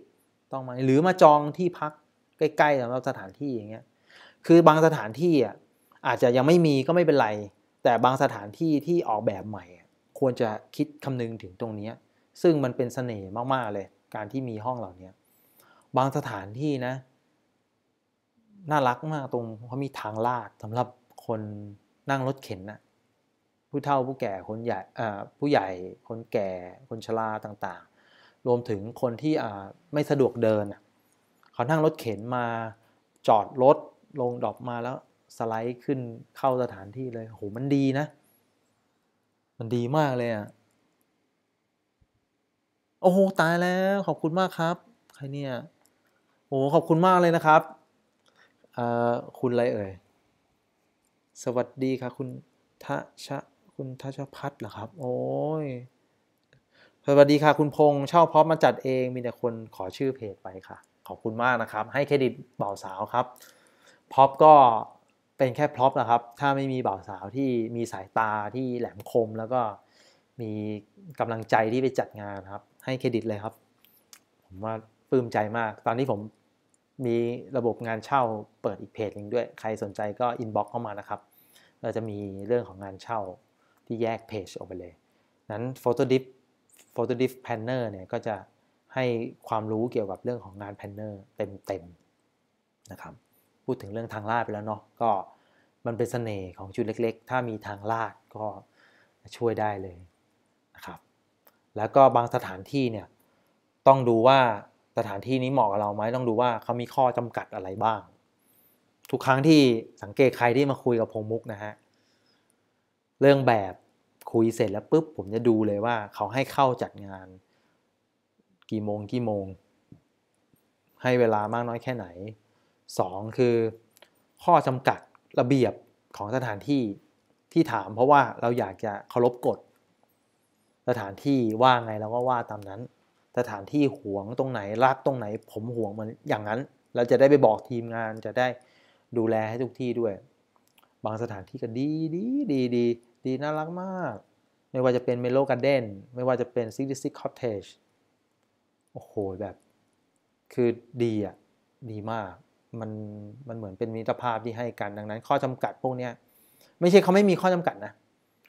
ต้องมาหรือมาจองที่พักใกล้ๆสำหรับสถานที่อย่างเงี้ย คือบางสถานที่อ่ะอาจจะยังไม่มีก็ไม่เป็นไร แต่บางสถานที่ที่ออกแบบใหม่ ควรจะคิดคำนึงถึงตรงนี้ซึ่งมันเป็นเสน่ห์มากๆเลย การที่มีห้องเหล่านี้บางสถานที่นะน่ารักมาก ตรงเขามีทางลาดสำหรับคนนั่งรถเข็นนะผู้เฒ่าผู้แก่คนใหญ่ผู้ใหญ่คนแก่คนชราต่างๆ รวมถึงคนที่ไม่สะดวกเดินเขานั่งรถเข็นมาจอดรถ ลงดอกมาแล้ว สไลด์ขึ้นเข้าสถานที่เลยโหมันดีนะ มันดีมากเลยอะ่ะโอ้โห ตายแล้ว ขอบคุณมากครับ ใครเนี่ยโอ้หขอบคุณมากเลยนะครับ คุณไรเอ่ยสวัสดีค่ะ คุณทัชคุณทัชพัฒน์เหรอครับ โอ้ย สวัสดีค่ะคุณพงษ์เช่าพร้อมมาจัดเองมีแต่คนขอชื่อเพจไปค่ะ ขอบคุณมากนะครับ ให้เครดิตบ่าวสาวครับพร็อพก็เป็นแค่พร็อพนะครับ ถ้าไม่มีบ่าวสาวที่มีสายตาที่แหลมคมแล้วก็มีกำลังใจที่ไปจัดงานครับ ให้เครดิตเลยครับ ผมว่าลื้มใจมาก ตอนนี้ผมมีระบบงานเช่าเปิดอีกเพจหนึ่งด้วยใครสนใจก็อินบ็อกซ์เข้ามานะครับ เราจะมีเรื่องของงานเช่าที่แยกเพจออกไปเลย นั้น Photo d i p Photo d i p p a n n e r เนี่ยก็จะให้ความรู้เกี่ยวกับเรื่องของงานแพนเนอร์เต็มๆนะครับ พูดถึงเรื่องทางลาดไปแล้วเนาะ ก็มันเป็นสเสน่ห์ของชุดเล็กๆ ถ้ามีทางลาดก็ช่วยได้เลยนะครับ แล้วก็บางสถานที่เนี่ยต้องดูว่าสถานที่นี้เหมาะกับเราไหมต้องดูว่าเขามีข้อจำกัดอะไรบ้างทุกครั้งที่สังเกตใครที่มาคุยกับพงมุกนะฮะเรื่องแบบคุยเสร็จแล้วปุ๊บผมจะดูเลยว่าเขาให้เข้าจัดงาน กี่โมงกี่โมง ให้เวลามากน้อยแค่ไหน 2 คือ ข้อจำกัดระเบียบของสถานที่ที่ถามเพราะว่าเราอยากจะเคารพกฎสถานที่ว่าไงเราก็ว่าตามนั้นสถานที่ห่วงตรงไหนรักตรงไหน ผมห่วงมัน อย่างนั้น เราจะได้ไปบอกทีมงานจะได้ดูแลให้ทุกที่ด้วย บางสถานที่ก็ดีดีดีดีดีน่ารักมาก ไม่ว่าจะเป็นเมโลการ์เดนไม่ว่าจะเป็นซิกซิคอ t เท g โอ้โห แบบ คือดีอ่ะ ดีมาก มันมันเหมือนเป็นมิตรภาพที่ให้กันดังนั้นข้อจำกัดพวกเนี้ย ไม่ใช่เขาไม่มีข้อจำกัดนะ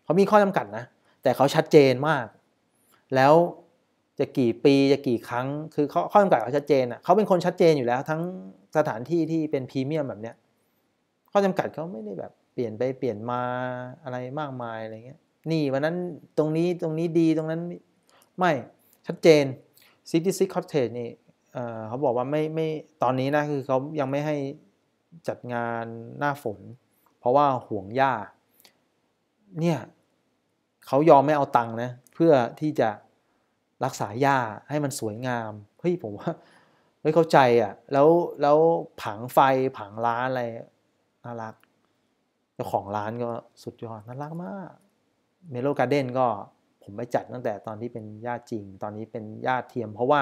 เขามีข้อจำกัดนะ แต่เขาชัดเจนมาก แล้วจะกี่ปีจะกี่ครั้ง คือเขาข้อจำกัดเขาชัดเจนอ่ะเขาเป็นคนชัดเจนอยู่แล้วทั้งสถานที่ที่เป็นพรีเมียมแบบเนี้ยข้อจำกัดเขาไม่ได้แบบเปลี่ยนไปเปลี่ยนมาอะไรมากมายอะไรเงี้ย นี่วันนั้นตรงนี้ตรงนี้ดีตรงนั้นไม่ชัดเจนซิตี้ซิ้คอเทจนี่เขาบอกว่าไม่ไม่ตอนนี้นะคือเขายังไม่ให้จัดงานหน้าฝน เพราะว่าห่วงหญ้าเนี่ยเขายอมไม่เอาตังค์นะเพื่อที่จะรักษาหญ้าให้มันสวยงามเฮ้ยผมว่าไม่เข้าใจอ่ะแล้วแล้วผังไฟผังร้านอะไรน่ารักเจ้าของร้านก็สุดยอดน่ารักมาก เมโลการ์เด้นก็ ผมไปจัดตั้งแต่ตอนที่เป็นญาติจริง ตอนนี้เป็นญาติเทียม เพราะว่า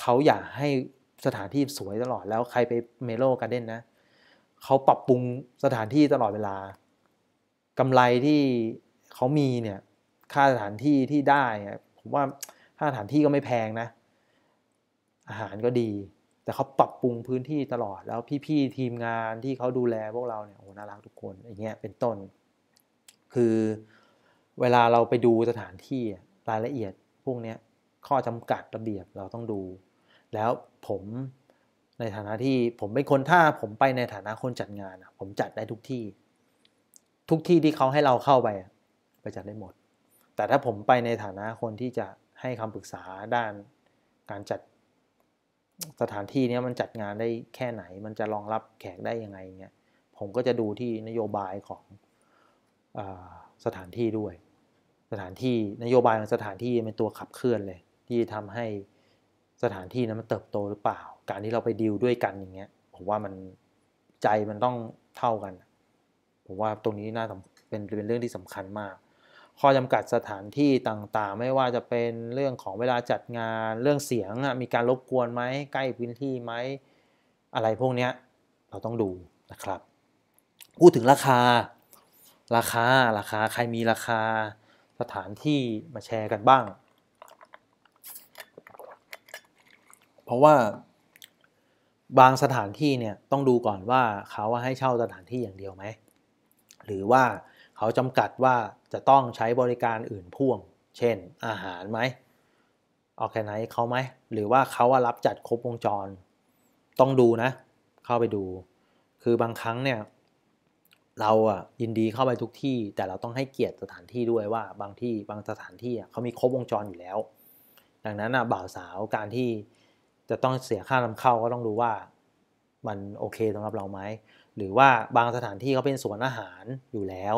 เขาอยากให้สถานที่สวยตลอดแล้วใครไปเมโลการ์เด้นนะเขาปรับปรุงสถานที่ตลอดเวลากำไรที่เขามีเนี่ย ค่าสถานที่ที่ได้ผมว่าาสถานที่ก็ไม่แพงนะ อาหารก็ดี แต่เขาปรับปรุงพื้นที่ตลอด แล้วพี่ๆทีมงานที่เขาดูแลพวกเราเนี่ย โอ้น่ารักทุกคนอย่างเงี้ย เป็นต้น คือเวลาเราไปดูสถานที่รายละเอียดพวกเนี้ย ข้อจำกัดระเบียบเราต้องดู แล้วผมในฐานะที่ผมเป็นคน ถ้า ผมไปในฐานะคนจัดงาน ผมจัดได้ทุกที่ ทุกที่ที่เขาให้เราเข้าไปไปจัดได้หมด แต่ถ้าผมไปในฐานะคนที่จะให้คำปรึกษาด้านการจัดสถานที่นี้มันจัดงานได้แค่ไหน มันจะรองรับแขกได้ยังไงเนี่ยผมก็จะดูที่นโยบายของอสถานที่ด้วย สถานที่นโยบายของสถานที่เป็นตัวขับเคลื่อนเลย ที่ทำให้สถานที่นั้นมันเติบโตหรือเปล่า การที่เราไปดิวด้วยกันอย่างเงี้ยผมว่ามันใจมันต้องเท่ากันผมว่าตรงนี้น่าเป็นเป็นเรื่องที่สำคัญมากข้อจำกัดสถานที่ต่างๆ ไม่ว่าจะเป็นเรื่องของเวลาจัดงานเรื่องเสียงมีการรบกวนไหมใกล้พื้นที่ไหมอะไรพวกนี้เราต้องดูนะครับ พูดถึงราคา ราคาราคาใครมีราคาสถานที่มาแชร์กันบ้าง เพราะว่าบางสถานที่เนี่ยต้องดูก่อนว่าเขาให้เช่าสถานที่อย่างเดียวไหมหรือว่าเขาจำกัดว่าจะต้องใช้บริการอื่นพ่วง เช่นอาหารไหมออกแค่ไหนเขาไหม หรือว่าเขาารับจัดครบวงจร ต้องดูนะ เข้าไปดู คือบางครั้งเนี่ย เราอ่ะยินดีเข้าไปทุกที่ แต่เราต้องให้เกียรติสถานที่ด้วยว่า บางที่บางสถานที่เขามีครบวงจรอยู่แล้ว ดังนั้นอ่ะบ่าวสาวการที่จะต้องเสียค่านำเข้าก็ต้องดูว่า มันโอเคสำหรับเราไหม หรือว่าบางสถานที่เขาเป็นสวนอาหารอยู่แล้ว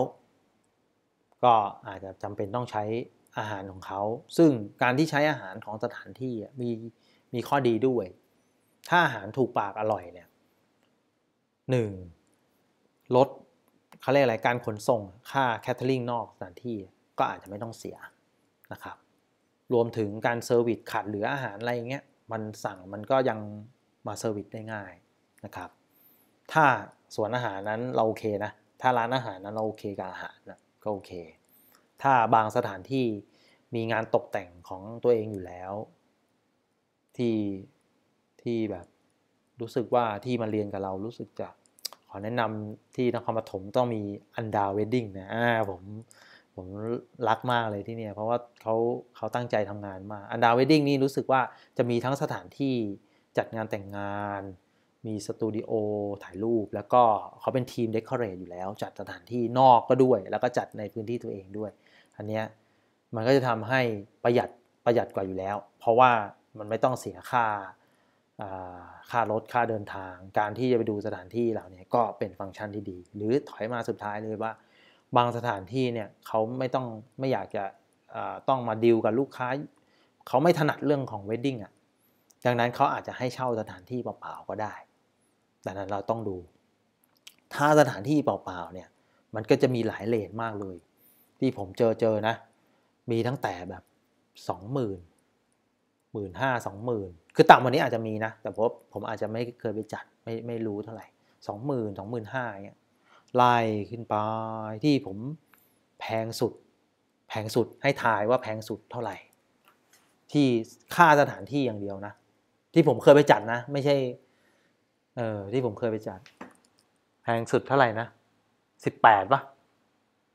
ก็อาจจะจำเป็นต้องใช้อาหารของเขา ซึ่งการที่ใช้อาหารของสถานที่มีมีข้อดีด้วย ถ้าอาหารถูกปากอร่อยเนี่ยหนึ่งลดเขาเรียกอะไรการขนส่งค่าแคทเทอริงนอกสถานที่ก็อาจจะไม่ต้องเสียนะครับ รวมถึงการเซอร์วิสขาดเหลืออาหารอะไรเงี้ยมันสั่งมันก็ยังมาเซอร์วิสได้ง่ายนะครับ ถ้าสวนอาหารนั้นเราโอเคนะ ถ้าร้านอาหารนั้นเราโอเคกับอาหารนะก็โอเค ถ้าบางสถานที่มีงานตกแต่งของตัวเองอยู่แล้ว ที่ ที่แบบ รู้สึกว่าที่มาเรียนกับเรารู้สึกจะ ขอแนะนำที่นครปฐมต้องมีอันดาเวดดิ้งนะ อ่าผม ผมรักมากเลยที่เนี่ย เพราะว่าเขาเขาตั้งใจทำงานมากอันดาเวดดิ้งนี่รู้สึกว่าจะมีทั้งสถานที่จัดงานแต่งงานมีสตูดิโอถ่ายรูปแล้วก็เขาเป็นทีมเดคอเรทอยู่แล้ว จัดสถานที่นอกก็ด้วย แล้วก็จัดในพื้นที่ตัวเองด้วย อันเนี้ยมันก็จะทำให้ประหยัดประหยัดกว่าอยู่แล้ว เพราะว่ามันไม่ต้องเสียค่าค่ารถค่าเดินทาง การที่จะไปดูสถานที่เหล่านี้ก็เป็นฟังก์ชันที่ดี หรือถอยมาสุดท้ายเลยว่าบางสถานที่เนี่ยเขาไม่ต้องไม่อยากจะต้องมาดิวกับลูกค้าเขาไม่ถนัดเรื่องของเวดดิ้งอ่ะดังนั้นเขาอาจจะให้เช่าสถานที่เปล่าๆก็ได้แต่นั้นเราต้องดู ถ้าสถานที่เปล่าๆเนี่ย มันก็จะมีหลายเลนมากเลย ที่ผมเจอเจอนะ มีทั้งแต่แบบสองหมื่นหมื่นห้าสองหมื่นคือต่ำวันนี้อาจจะมีนะ แต่ผมผมอาจจะไม่เคยไปจัด ไม่ไม่รู้เท่าไหร่สองหมื่นสองหมื่นห้าเนี่ยไล่ขึ้นไป ที่ผมแพงสุด แพงสุดให้ทายว่าแพงสุดเท่าไหร่ ที่ค่าสถานที่อย่างเดียวนะ ที่ผมเคยไปจัดนะ ไม่ใช่เออที่ผมเคยไปจัด แพงสุดเท่าไหร่นะสิบแปดปะ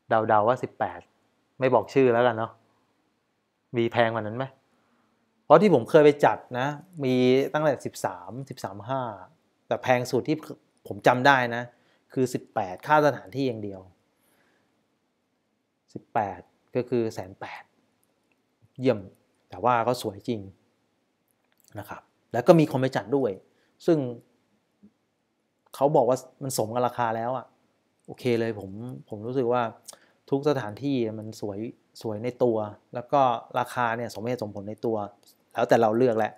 เดาๆว่าสิบแปดไม่บอกชื่อแล้วกันเนาะมีแพงกว่านั้นไหมเพราะที่ผมเคยไปจัดนะ มีตั้งแต่สิบสามสิบสามห้า แต่แพงสุดที่ผมจำได้นะ คือสิบแปดค่าสถานที่อย่างเดียวสิบแปดก็คือแสนแปดเยี่ยมแต่ว่าก็สวยจริงนะครับ แล้วก็มีคนไปจัดด้วย ซึ่งเขาบอกว่ามันสมกับราคาแล้วอะ่ะโอเคเลยผมผมรู้สึกว่า ทุกสถานที่มันสวยสวยในตัว แล้วก็ราคาเนี่ยสมเหตุสมผลในตัว แล้วแต่เราเลือกแหละ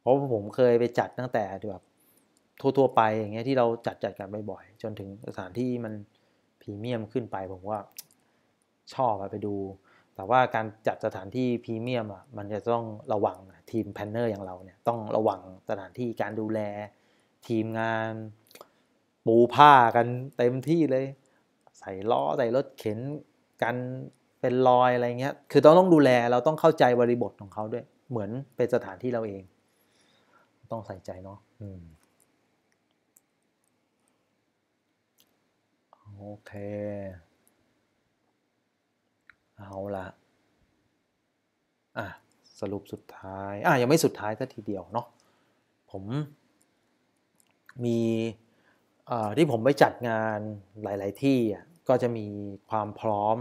เพราะผมเคยไปจัดตั้งแต่แบบทั่วๆไป อย่างเงี้ยที่เราจัดจัดกันบ่อยๆจนถึงสถานที่มันพรีเมียมขึ้นไปผมว่าชอบไปดู แต่ว่าการจัดสถานที่พรีเมียมอ่ะมันจะต้องระวังทีมแพนเนอร์อย่างเราเนี่ย ต้องระวังสถานที่การดูแลทีมงานปูผ้ากันเต็มที่เลย ใส่ล้อใส่รถเข็นกันเป็นรอยอะไรเงี้ยคือต้องต้องดูแล เราต้องเข้าใจบริบทของเขาด้วย เหมือนเป็นสถานที่เราเอง ต้องใส่ใจเนาะโอเค เอาละอ่ะ สรุปสุดท้าย อ่ะยังไม่สุดท้ายซะทีเดียวเนาะผมมีที่ผมไปจัดงานหลาย ๆ ที่ก็จะมีความพร้อม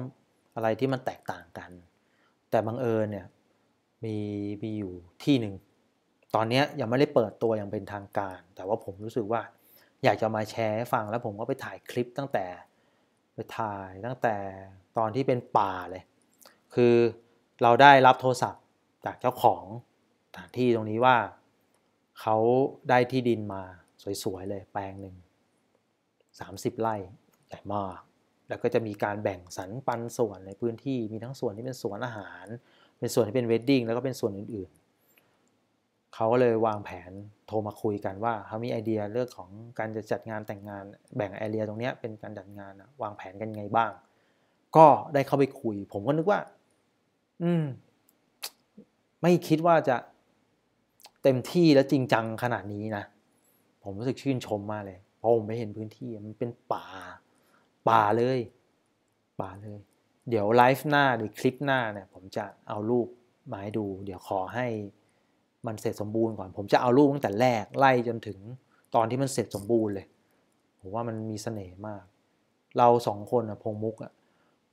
อะไรที่มันแตกต่างกัน แต่บังเอิญเนี่ยมีมีอยู่ที่หนึ่งตอนนี้ยังไม่ได้เปิดตัวอย่างเป็นทางการ แต่ว่าผมรู้สึกว่าอยากจะมาแชร์ให้ฟังแล้วผมก็ไปถ่ายคลิปตั้งแต่ไปถ่ายตั้งแต่ตอนที่เป็นป่าเลยคือเราได้รับโทรศัพท์จากเจ้าของสถานที่ตรงนี้ว่าเขาได้ที่ดินมาสวยๆเลย แปลงหนึ่ง30ไร่ใหญ่มาก แล้วก็จะมีการแบ่งสรรปันส่วนในพื้นที่มีทั้งส่วนที่เป็นสวนอาหาร เป็นส่วนที่เป็นเวดดิ้งแล้วก็เป็นส่วนอื่นๆ เขาก็เลยวางแผนโทรมาคุยกันว่าเขามีไอเดียเรื่องของการจะจัดงานแต่งงาน แบ่งแอเรียตรงนี้เป็นการจัดงาน วางแผนกันไงบ้าง ก็ได้เข้าไปคุย ผมก็นึกว่า อืม ไม่คิดว่าจะ เต็มที่และจริงจังขนาดนี้นะผมรู้สึกชื่นชมมากเลยพอผมไปเห็นพื้นที่มันเป็นป่า ป่าเลย ป่าเลย เดี๋ยวไลฟ์หน้าหรือคลิปหน้าเนี่ย ผมจะเอารูปมาให้ดู เดี๋ยวขอให้มันเสร็จสมบูรณ์ก่อน ผมจะเอารูปตั้งแต่แรกไล่จนถึงตอนที่มันเสร็จสมบูรณ์เลย ผมว่ามันมีเสน่ห์มาก เราสองคนอะพงมุกอะ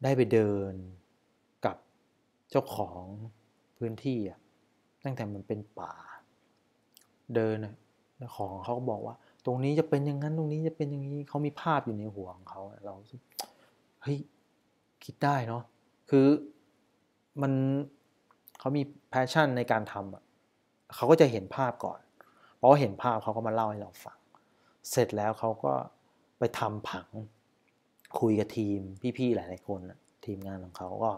ได้ไปเดินกับเจ้าของพื้นที่อะตั้งแต่มันเป็นป่าเดินอะของเขาก็บอกว่า ตรงนี้จะเป็นอย่างนั้น ตรงนี้จะเป็นอย่างนี้เขามีภาพอยู่ในหัวของเขาเราเฮ้ยคิดได้เนาะคือมันเขามีแพชชั่นในการทำอ่ะเขาก็จะเห็นภาพก่อนพอเห็นภาพเขาก็มาเล่าให้เราฟังเสร็จแล้วเขาก็ไปทำผังคุยกับทีมพี่ๆหลายๆคนทีมงานของเขาก็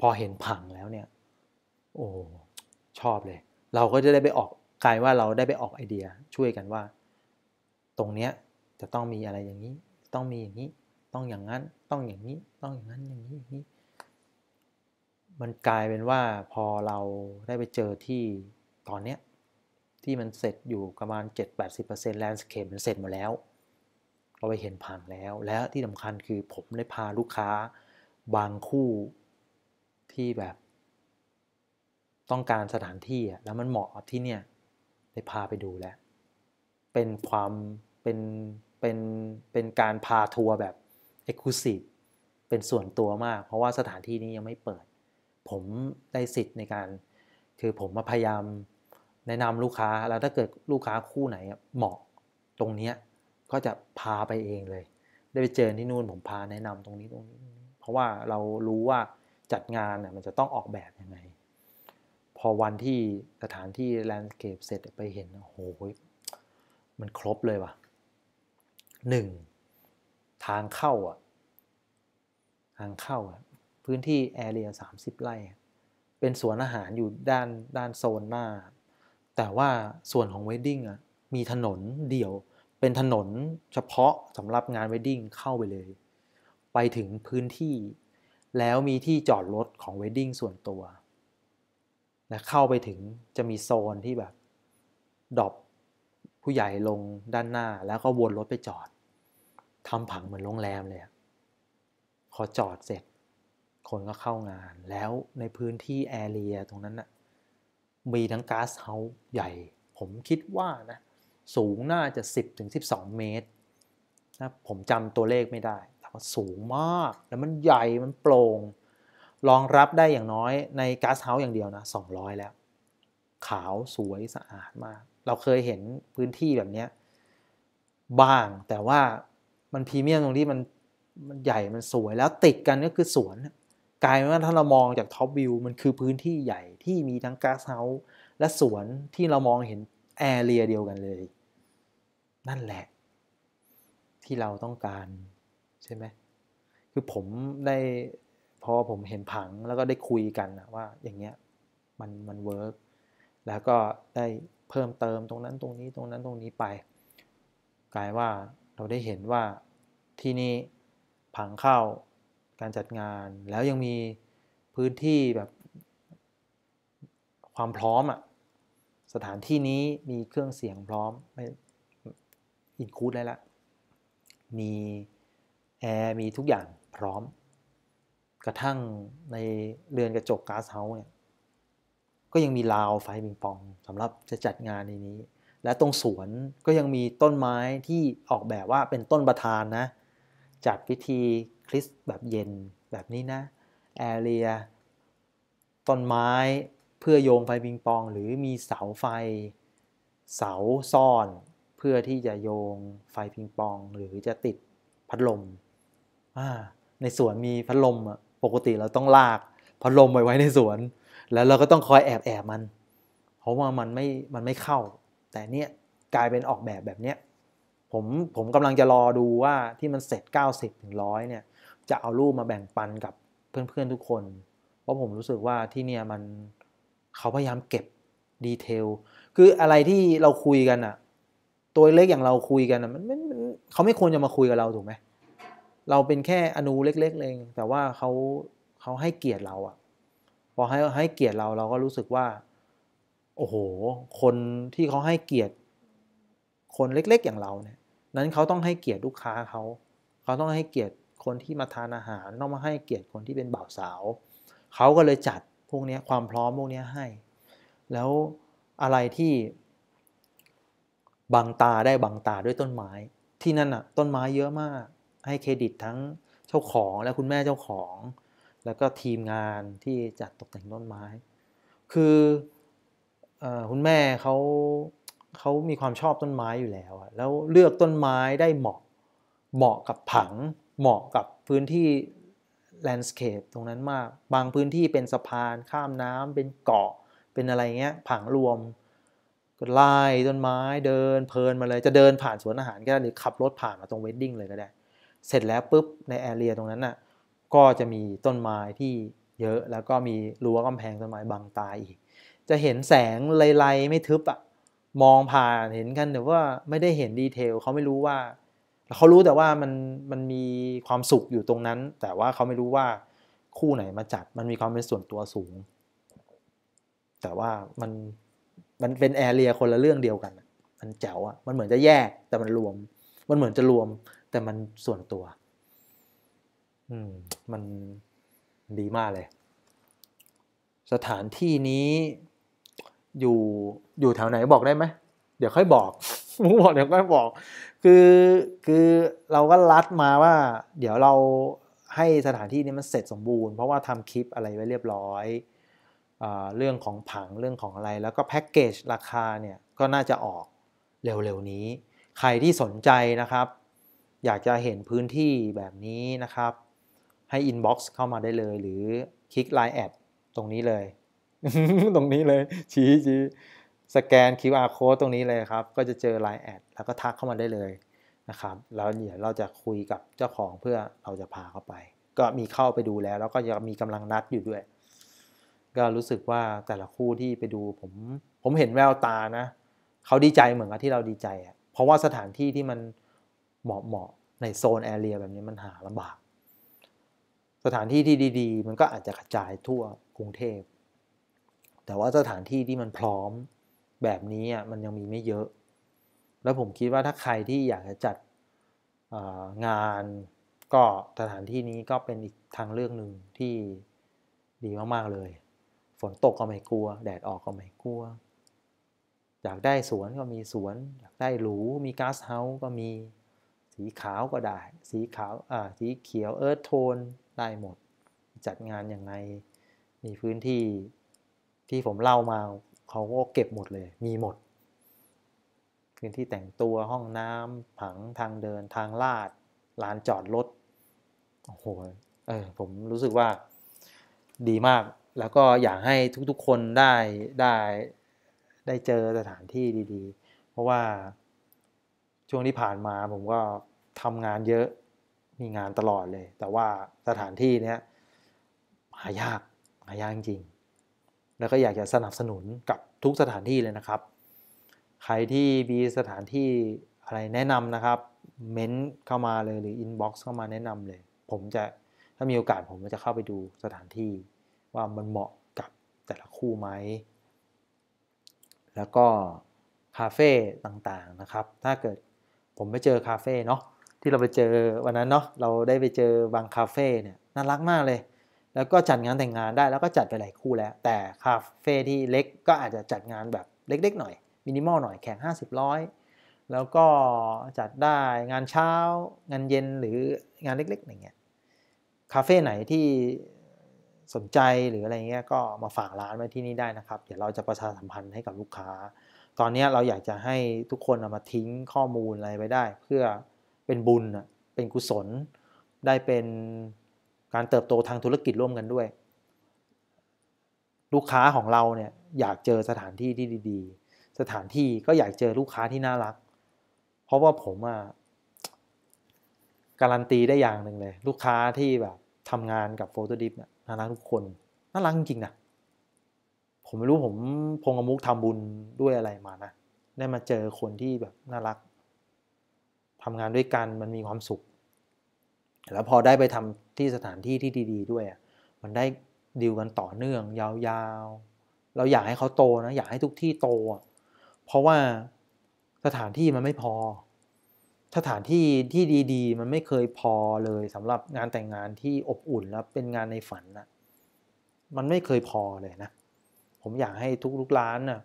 พอเห็นผังแล้วเนี่ย โอ้ชอบเลย เราก็จะได้ไปออกกลายว่าเราได้ไปออกไอเดียช่วยกันว่า ตรงเนี้ยจะต้องมีอะไรอย่างนี้ ต้องมีอย่างนี้ ต้องอย่างนั้น ต้องอย่างนี้ต้องอย่างนั้นอย่างนี้อย่างนี้ มันกลายเป็นว่าพอเราได้ไปเจอที่ตอนเนี้ยที่มันเสร็จอยู่ประมาณ7-80%แลนด์สเคปมันเสร็จหมดแล้วเราไปเห็นผ่านแล้วแล้วที่สำคัญคือผมได้พาลูกค้า บางคู่ที่แบบ ต้องการสถานที่ แล้วมันเหมาะที่เนี่ยได้พาไปดูแล้ว เป็นความ เป็น เป็น เป็นการพาทัวร์แบบ e อ c l u s i v e เป็นส่วนตัวมาก เพราะว่าสถานที่นี้ยังไม่เปิด ผมได้สิทธิ์ในการคือผมมาพยายามแนะนำลูกค้า แล้วถ้าเกิดลูกค้าคู่ไหนเหมาะตรงเนี้ยก็จะพาไปเองเลย ได้ไปเจอที่นู่น ผมพาแนะนำตรงนี้ตรงนี้ เพราะว่าเรารู้ว่าจัดงานน่ยมันจะต้องออกแบบยังไงพอวันที่สถานที่แลนด์สเคปเสร็จไปเห็นโอ้โหมันครบเลยว่ะหนึ่งทางเข้าอ่ะ ทางเข้าอ่ะพื้นที่แอเรียสามสิบไร่เป็นสวนอาหารอยู่ด้านด้านโซนหน้า แต่ว่าส่วนของเวดดิ้งอ่ะมีถนนเดี่ยว เป็นถนนเฉพาะสำหรับงานเวดดิ้งเข้าไปเลย ไปถึงพื้นที่ แล้วมีที่จอดรถของเวดดิ้งส่วนตัวนะเข้าไปถึงจะมีโซนที่แบบ ดอบผู้ใหญ่ลงด้านหน้าแล้วก็วนรถไปจอดทำผังเหมือนโรงแรมเลยพอจอดเสร็จ คนก็เข้างาน แล้วในพื้นที่แอเรียตรงนั้นนะ่ะมีทั้งก๊าซเฮาส์ใหญ่ ผมคิดว่านะ สูงน่าจะ 10-12 เมตรนะผมจำตัวเลขไม่ได้ แต่ว่าสูงมากแล้วมันใหญ่มันโปร่งรองรับได้อย่างน้อยในก๊าซเฮาส์อย่างเดียวนะ 200 แล้ว ขาวสวยสะอาดมาก เราเคยเห็นพื้นที่แบบนี้ บ้างแต่ว่ามันพรีเมียมตรงที่มันมัน ใหญ่ มันสวยแล้วติดกันก็คือสวน กลายเป็นว่าถ้าเรามองจากท็อปวิวมันคือพื้นที่ใหญ่ที่มีทั้งก๊าซเฮาส์และสวนที่เรามองเห็นแอเรียเดียวกันเลย นั่นแหละ ที่เราต้องการ ใช่ไหมคือผมได้พอผมเห็นผังแล้วก็ได้คุยกันว่าอย่างเงี้ยมันมันเวิร์กแล้วก็ได้เพิ่มเติมตรงนั้นตรงนี้ตรงนั้นตรงนี้ไปกลายว่าเราได้เห็นว่าที่นี่ผังเข้าการจัดงานแล้วยังมีพื้นที่แบบความพร้อมอะสถานที่นี้มีเครื่องเสียงพร้อมไม่อินคูดได้ละมีแอร์มีทุกอย่างพร้อมกระทั่งในเรือนกระจกกาซเฮาเนี่ย ก็ยังมีราวไฟปิงปองสำหรับจะจัดงานในนี้ และตรงสวนก็ยังมีต้นไม้ที่ออกแบบว่าเป็นต้นประธานนะจัดพิธีคริสต์แบบเย็นแบบนี้นะแอเรียต้นไม้เพื่อโยงไฟปิงปอง หรือมีเสาไฟ เสาซ่อนเพื่อที่จะโยงไฟปิงปอง หรือจะติดพัดลมในสวนมีพัดลมอ่ะปกติเราต้องลากพัดลมไว้ไว้ในสวน แล้วเราก็ต้องคอยแอบแอบมัน เพราะว่ามันไม่ มันไม่เข้า แต่เนี้ยกลายเป็นออกแบบแบบเนี้ยผม ผมกำลังจะรอดูว่าที่มันเสร็จ 90ถึงร้อยเนี่ย จะเอารูปมาแบ่งปันกับเพื่อน ๆ ทุกคน เพราะผมรู้สึกว่าที่เนี่ยมันเขาพยายามเก็บดีเทลคืออะไรที่เราคุยกันอะตัวเล็กอย่างเราคุยกันอะมันเขาไม่ควรจะมาคุยกับเราถูกไหมเราเป็นแค่อนูเล็กๆ เอง แต่ว่าเขาเขาให้เกียรติเราอะพอให้ให้เกียรติเราเราก็รู้สึกว่า โอ้โห คนที่เขาให้เกียรติ คนเล็กๆอย่างเราเนี่ย นั้นเขาต้องให้เกียรติลูกค้าเขาเขาต้องให้เกียรติคนที่มาทานอาหารต้องมาให้เกียรติคนที่เป็นบ่าวสาวเขาก็เลยจัดพวกนี้ความพร้อมพวกนี้ให้ แล้วอะไรที่บังตาได้บังตาด้วยต้นไม้ ที่นั่นอะต้นไม้เยอะมากให้เครดิตทั้งเจ้าของและคุณแม่เจ้าของ แล้วก็ทีมงานที่จัดตกแต่งต้นไม้ คือคุณแม่เขาเขามีความชอบต้นไม้อยู่แล้วแล้วเลือกต้นไม้ได้เหมาะ เหมาะกับผัง เหมาะกับพื้นที่แลนด์สเคปตรงนั้นมากบางพื้นที่เป็นสะพานข้ามน้ำเป็นเกาะเป็นอะไรเงี้ยผังรวมก็ไล่ต้นไม้เดินเพลินมาเลยจะเดินผ่านสวนอาหารก็ได้หรือขับรถผ่านมาตรงเวดดิ้งเลยก็ได้เสร็จแล้วปุ๊บในแอเรียตรงนั้นน่ะก็จะมีต้นไม้ที่เยอะแล้วก็มีรั้วกำแพงต้นไม้บังตาอีก จะเห็นแสงไลๆไม่ทึบอะมองผ่านเห็นกันแต่ว่าไม่ได้เห็นดีเทลเขาไม่รู้ว่าเขารู้แต่ว่ามันมันมีความสุขอยู่ตรงนั้น แต่ว่าเขาไม่รู้ว่าคู่ไหนมาจัด มันมีความเป็นส่วนตัวสูง แต่ว่ามันมันเป็นแอเรียคนละเรื่องเดียวกันมันแจ๋วอะมันเหมือนจะแยกแต่มันรวม มันเหมือนจะรวมแต่มันส่วนตัวอืมมันดีมากเลย สถานที่นี้ อยู่อยู่แถวไหนบอกได้ไหม เดี๋ยวค่อยบอกมึงบอกเดี๋ยวค่อยบอก คือคือเราก็รัดมาว่า เดี๋ยวเราให้สถานที่นี้มันเสร็จสมบูรณ์ เพราะว่าทำคลิปอะไรไว้เรียบร้อยอเรื่องของผังเรื่องของอะไร แล้วก็แพ็กเกจราคาเนี่ยก็น่าจะออกเร็วๆนี้ ใครที่สนใจนะครับอยากจะเห็นพื้นที่แบบนี้นะครับ ให้ inbox เข้ามาได้เลย หรือคลิก Line แอดตรงนี้เลย ตรงนี้เลยชี้ชี้สแกน QR code ตรงนี้เลยครับ ก็จะเจอ Line แอดแล้วก็ทักเข้ามาได้เลยนะครับ แล้วเดี๋ยวเราจะคุยกับเจ้าของเพื่อเราจะพาเข้าไป ก็มีเข้าไปดูแล้วแล้วก็จะมีกำลังนัดอยู่ด้วย ก็รู้สึกว่าแต่ละคู่ที่ไปดูผมผมเห็นแววตานะเขาดีใจเหมือนกับที่เราดีใจอ่ะเพราะว่าสถานที่ที่มันเหมาะๆในโซนแอเรียแบบนี้มันหาลำบาก สถานที่ที่ดีๆมันก็อาจจะกระจายทั่วกรุงเทพแต่ว่าสถานที่ที่มันพร้อมแบบนี้มันยังมีไม่เยอะ แล้วผมคิดว่าถ้าใครที่อยากจะจัดงานก็สถานที่นี้ก็เป็นอีกทางเลือกหนึ่งที่ดีมากๆเลย ฝนตกก็ไม่กลัว แดดออกก็ไม่กลัวอยากได้สวนก็มีสวน อยากได้หรูมีก๊าซเฮาส์ก็มีสีขาวก็ได้สีขาวอ่าสีเขียวเอิร์ธโทนได้หมด จัดงานอย่างไรมีพื้นที่ที่ผมเล่ามาเขาก็เก็บหมดเลยมีหมด พื้นที่แต่งตัวห้องน้ำผังทางเดินทางลาดลานจอดรถโอ้โหเออผมรู้สึกว่าดีมากแล้วก็อยากให้ทุกๆ คนได้ได้ได้เจอสถานที่ดีๆ เพราะว่าช่วงที่ผ่านมาผมก็ทำงานเยอะ มีงานตลอดเลย แต่ว่าสถานที่เนี้ยหายาก หายากจริง แล้วก็อยากจะสนับสนุนกับทุกสถานที่เลยนะครับ ใครที่มีสถานที่อะไรแนะนำนะครับ เม้นเข้ามาเลยหรืออินบ็อกซ์เข้ามาแนะนำเลย ผมจะถ้ามีโอกาสผมจะเข้าไปดูสถานที่ว่ามันเหมาะกับแต่ละคู่ไหม แล้วก็คาเฟ่ต่างๆนะครับ ถ้าเกิดผมไปเจอคาเฟ่เนาะที่เราไปเจอวันนั้นเนาะเราได้ไปเจอบางคาเฟ่เนี่ยน่ารักมากเลย แล้วก็จัดงานแต่งงานได้ แล้วก็จัดไปหลายคู่แล้ว แต่คาเฟ่ที่เล็กก็อาจจะจัดงานแบบเล็กๆหน่อยมินิมอลหน่อยแข่ง50ร้อยแล้วก็จัดได้งานเช้างานเย็นหรืองานเล็กๆอย่างเงี้ยคาเฟ่ไหนที่สนใจหรืออะไรเงี้ยก็มาฝากร้านไว้ที่นี่ได้นะครับเดี๋ยวเราจะประชาสัมพันธ์ให้กับลูกค้าตอนนี้เราอยากจะให้ทุกคนเอามาทิ้งข้อมูลอะไรไปได้ เพื่อเป็นบุญเป็นกุศลได้เป็นการเติบโตทางธุรกิจร่วมกันด้วย ลูกค้าของเราเนี่ยอยากเจอสถานที่ที่ดีๆ สถานที่ก็อยากเจอลูกค้าที่น่ารัก เพราะว่าผมอะการันตีได้อย่างหนึ่งเลยลูกค้าที่แบบทำงานกับโฟโต้ดิฟเนี่ยน่ารักทุกคนน่ารักจริงๆนะผมไม่รู้ผม พงอมุกทำบุญด้วยอะไรมานะ ได้มาเจอคนที่แบบน่ารักทำงานด้วยกันมันมีความสุข แล้วพอได้ไปทำที่สถานที่ที่ดี ๆดด้วยมันได้ดีลกันต่อเนื่อง ยาวๆเราอยากให้เขาโตนะ อยากให้ทุกที่โต เพราะว่าสถานที่มันไม่พอ สถานที่ที่ดี ๆ มันไม่เคยพอเลยสำหรับงานแต่งงานที่อบอุ่นแล้วเป็นงานในฝันนะมันไม่เคยพอเลยนะผมอยากให้ทุกๆร้านน่ะ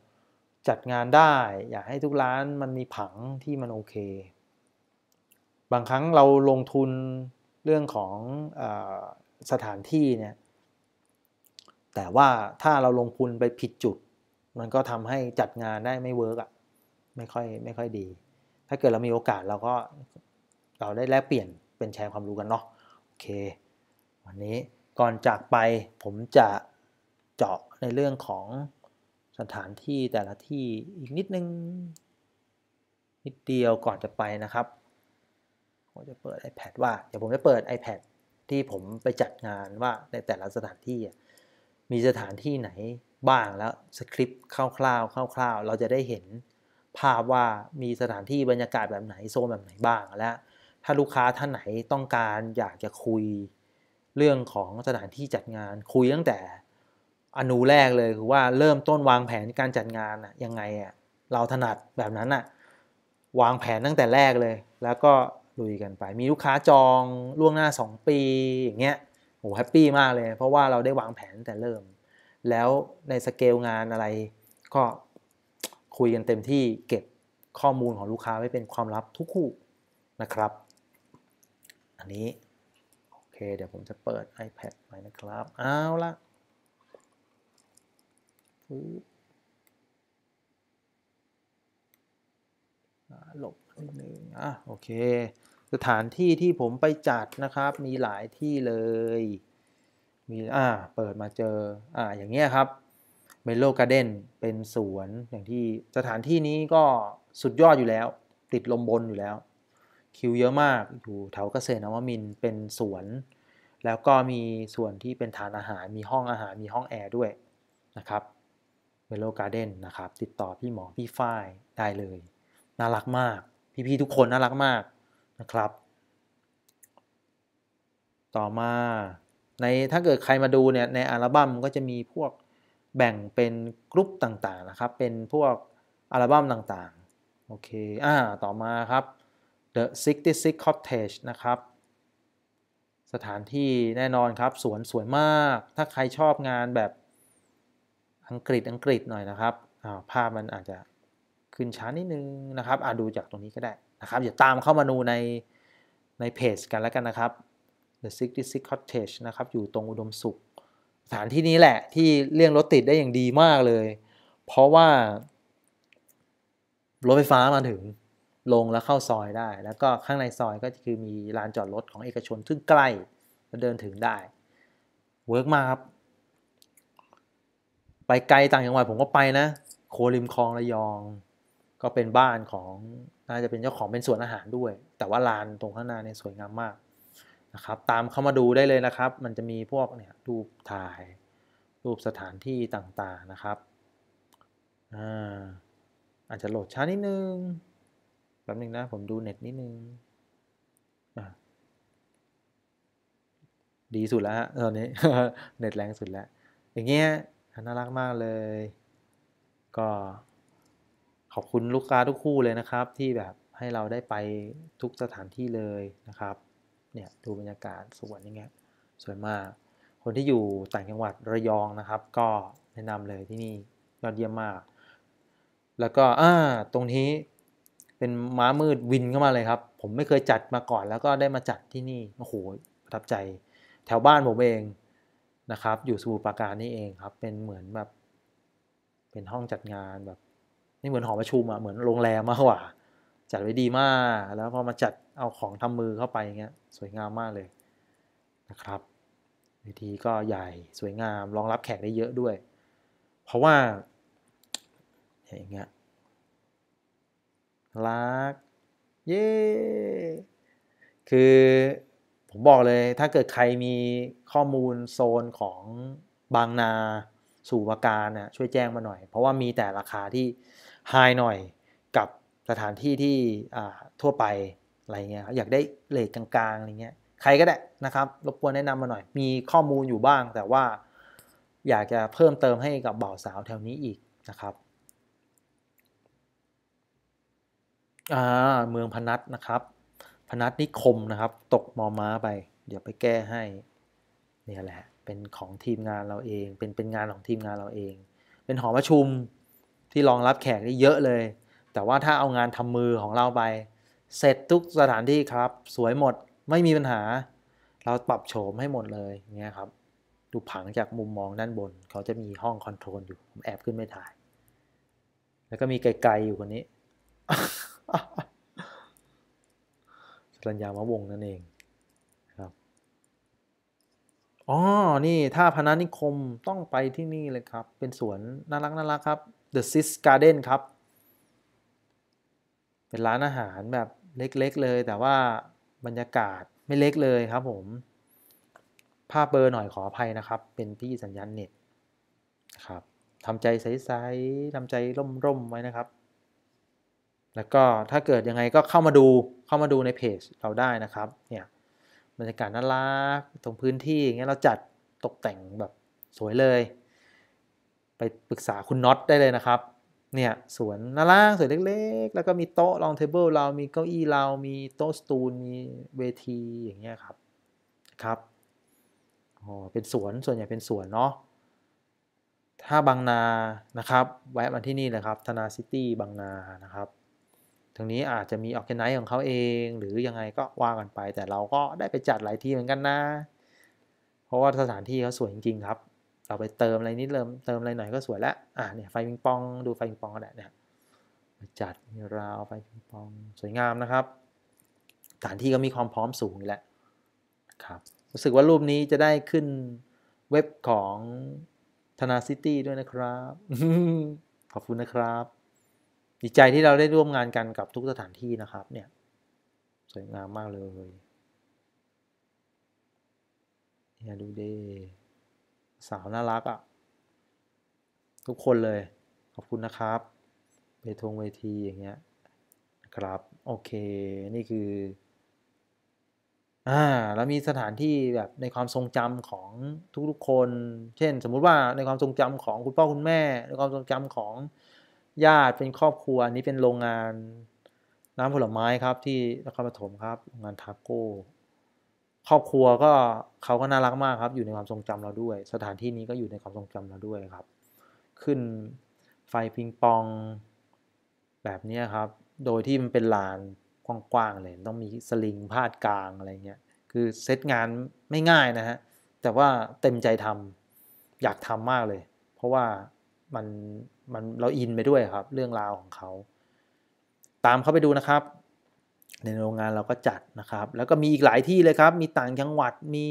จัดงานได้อยากให้ทุกร้านมันมีผังที่มันโอเค บางครั้งเราลงทุนเรื่องของอสถานที่เนี่ยแต่ว่าถ้าเราลงทุนไปผิดจุด มันก็ทำให้จัดงานได้ไม่เวิร์กอ่ะไม่ค่อยไม่ค่อยดี ถ้าเกิดเรามีโอกาสเราก็เราได้แลกเปลี่ยนเป็นแชร์ความรู้กันเนาะโอเควันนี้ก่อนจากไปผมจะเจาะในเรื่องของสถานที่แต่ละที่อีกนิดนึงนิดเดียวก่อนจะไปนะครับผมจะเปิด iPad ว่าเดี๋ยวผมจะเปิด iPad ที่ผมไปจัดงานว่าในแต่ละสถานที่มีสถานที่ไหนบ้างแล้วสคริปต์คร่าวๆคร่าว ๆ เราจะได้เห็นภาพว่ามีสถานที่บรรยากาศแบบไหนโซนแบบไหนบ้าง และถ้าลูกค้าท่านไหนต้องการอยากจะคุยเรื่องของสถานที่จัดงานคุยตั้งแต่อนุแรกเลยคือว่าเริ่มต้นวางแผนการจัดงานยังไงอะเราถนัดแบบนั้นอะวางแผนตั้งแต่แรกเลย แล้วก็ลุยกันไปมีลูกค้าจองล่วงหน้า 2 ปี อย่างเงี้ยโหแฮปปี้มากเลย เพราะว่าเราได้วางแผนแต่เริ่ม แล้วในสเกลงานอะไร ก็คุยกันเต็มที่เก็บข้อมูลของลูกค้าไว้เป็นความลับทุกคู่นะครับ อันนี้โอเค เดี๋ยวผมจะเปิด iPad ไว้นะครับ เอาละหลบนิดนึงอ่ะโอเค สถานที่ที่ผมไปจัดนะครับ มีหลายที่เลยมีอ่าเปิดมาเจออ่าอย่างเงี้ยครับเมโลการ์เดนเป็นสวนอย่างที่สถานที่นี้ก็สุดยอดอยู่แล้ว ติดลมบนอยู่แล้ว คิวเยอะมากอยู่แถวเกษตรนวมินเป็นสวนแล้วก็มีส่วนที่เป็นฐานอาหารมีห้องอาหารมีห้องแอร์ด้วยนะครับเวโลการ์เดนนะครับ ติดต่อ พี่หมอ พี่ฝ้ายได้เลยน่ารักมาก พี่ๆทุกคนน่ารักมากนะครับ ต่อมาในถ้าเกิดใครมาดูเนี่ยในอัลบั้มก็จะมีพวกแบ่งเป็น กรุ๊ปต่าง ๆ นะครับ เป็นพวกอัลบั้มต่างๆโอเคอ่าต่อมาครับ The 66 Cottage นะครับสถานที่แน่นอนครับสวนสวย มากถ้าใครชอบงานแบบอังกฤษอังกฤษหน่อยนะครับภาพมันอาจจะขึ้นช้านิดนึง นะครับ อาดูจากตรงนี้ก็ได้นะครับอย่าตามเข้ามาดูใน ในเพจกันแล้วกันนะครับ The Six Cottage นะครับ อยู่ตรงอุดมสุข สถานที่นี้แหละที่เลี่ยงรถ ติดได้อย่างดีมากเลย เพราะว่า รถไฟฟ้ามาถึงลงแล้ว เข้าซอยได้ แล้วก็ข้างในซอยก็คือมีลานจอดรถของเอกชนซึ่งใกล้เดินถึงได้ เวิร์กมากครับไปไกลต่างจังหวัดผมก็ไปนะ โคริมคลองระยอง ก็เป็นบ้านของน่าจะเป็นเจ้าของเป็นสวนอาหารด้วย แต่ว่าลานตรงข้างหน้าเนี่ยสวยงามมากนะครับ ตามเข้ามาดูได้เลยนะครับ มันจะมีพวกเนี่ยรูปถ่ายรูปสถานที่ต่างๆนะครับอ่าอาจจะโหลดช้านิดนึงแป๊บนึงนะ ผมดูเน็ตนิดนึงดีสุดแล้วตอนนี้เน็ตแรงสุดแล้ว อย่างเงี้ยน่ารักมากเลย ก็ขอบคุณลูกค้าทุกคู่เลยนะครับ ที่แบบให้เราได้ไปทุกสถานที่เลยนะครับ เนี่ยดูบรรยากาศสวนอย่างเงี้ยสวยมาก คนที่อยู่ต่างจังหวัดระยองนะครับ ก็แนะนำเลยที่นี่ยอดเยี่ยมมาก แล้วก็อ่าตรงนี้เป็นม้ามืดวินเข้ามาเลยครับ ผมไม่เคยจัดมาก่อน แล้วก็ได้มาจัดที่นี่โอ้โหประทับใจ แถวบ้านผมเองนะครับ อยู่สมุทรปราการนี่เองครับ เป็นเหมือนแบบ เป็นห้องจัดงานแบบ นี่เหมือนหอประชุมอะเหมือนโรงแรมมากกว่า จัดไว้ดีมาก แล้วพอมาจัดเอาของทำมือเข้าไปอย่างเงี้ย สวยงามมากเลยนะครับเวทีก็ใหญ่สวยงามรองรับแขกได้เยอะด้วย เพราะว่าอย่างเงี้ยรัก เย้ คือผมบอกเลยถ้าเกิดใครมีข้อมูลโซนของบางนาสู่ปาการนะช่วยแจ้งมาหน่อย เพราะว่ามีแต่ราคาที่ไฮหน่อยกับสถานที่ที่ทั่วไปอะไรเงี้ยอยากได้เลทกลาง ๆอะไรเงี้ยใครก็ได้นะครับรบกวนแนะนำมาหน่อยมีข้อมูลอยู่บ้าง แต่ว่าอยากจะเพิ่มเติมให้กับบ่าวสาวแถวนี้อีกนะครับอ่าเมืองพนัสนะครับพนัสนิคมนะครับตกมอม้าไป เดี๋ยวไปแก้ให้ เนี่ยแหละเป็นของทีมงานเราเอง เป็นเป็นงานของทีมงานเราเอง เป็นหอประชุมที่รองรับแขกได้เยอะเลย แต่ว่าถ้าเอางานทำมือของเราไป เสร็จทุกสถานที่ครับ สวยหมดไม่มีปัญหา เราปรับโฉมให้หมดเลยเนี่ยครับ ดูผังจากมุมมองด้านบน เขาจะมีห้องคอนโทรลอยู่ผมแอบขึ้นไม่ถ่าย แล้วก็มีไกลๆอยู่คนนี้รัญญามะวงนั่นเองครับอ๋อนี่ถ้าพนันนิคมต้องไปที่นี่เลยครับ เป็นสวนน่ารักน่ารักครับ The Sis Garden ครับ เป็นร้านอาหารแบบเล็กๆ เลยแต่ว่าบรรยากาศไม่เล็กเลยครับผมภาพเบอร์หน่อยขออภัยนะครับ เป็นพี่สัญญาณเน็ตครับทำใจใสๆทำใจร่ม ๆ ไว้นะครับแล้วก็ถ้าเกิดยังไงก็เข้ามาดูเข้ามาดูในเพจเราได้นะครับเนี่ยบรรยากาศน่ารักตรงพื้นที่อย่างเงี้ยเราจัดตกแต่งแบบสวยเลย ไปปรึกษาคุณน็อตได้เลยนะครับ เนี่ยสวนน่ารักสวยเล็กๆ แล้วก็มีโต๊ะรองเทเบิลเรามีเก้าอี้เรามีโต๊ะสตูลมีเวทีอย่างเงี้ยครับครับอ๋อเป็นสวนส่วนใหญ่เป็นสวนเนาะถ้าบางนานะครับแวะมาที่นี่เลยครับธนาซิตี้บางนานะครับตรงนี้อาจจะมีออกแนไนต์ของเขาเอง หรือยังไงก็ว่ากันไป แต่เราก็ได้ไปจัดหลายที่เหมือนกันนะ เพราะว่าสถานที่เขาสวยจริงๆ ครับ เราไปเติมอะไรนิดเติมเติมอะไรหน่อยก็สวยแล้ว อ่ะเนี่ยไฟปิงปองดูไฟปิงปองกันแ้เนี่ยจัดมีราวไฟปิงปองสวยงามนะครับ สถานที่ก็มีความพร้อมสูงแห่และ ครับรู้สึกว่ารูปนี้จะได้ขึ้นเว็บของธนาซิตี้ด้วยนะครับ ขอบคุณนะครับดีใจที่เราได้ร่วมงานกันกับทุกสถานที่นะครับ เนี่ยสวยงามมากเลยเนี่ยดูดิสาวน่ารักอะ่ะทุกคนเลยขอบคุณนะครับเวทงเวทีอย่างเงี้ยครับ โอเคนี่คืออ่าแล้วมีสถานที่แบบในความทรงจำของทุกๆคน เช่น สมมุติว่าในความทรงจำของคุณพ่อคุณแม่ในความทรงจำของญาติเป็นครอบครัวนี้เป็นโรงงานน้ำผลไม้ครับ ที่นครปฐมครับโรงงานทาโก้ ครอบครัวก็เขาก็น่ารักมากครับ อยู่ในความทรงจำเราด้วย สถานที่นี้ก็อยู่ในความทรงจำเราด้วยครับ ขึ้นไฟพิงปองแบบนี้ครับ โดยที่มันเป็นลานกว้างๆเลยต้องมีสลิงพาดกลางอะไรเงี้ยคือเซตงานไม่ง่ายนะฮะแต่ว่าเต็มใจทำอยากทำมากเลย เพราะว่ามันมันเราอินไปด้วยครับ เรื่องราวของเขา ตามเขาไปดูนะครับ ในโรงงานเราก็จัดนะครับ แล้วก็มีอีกหลายที่เลยครับ มีต่างจังหวัดมี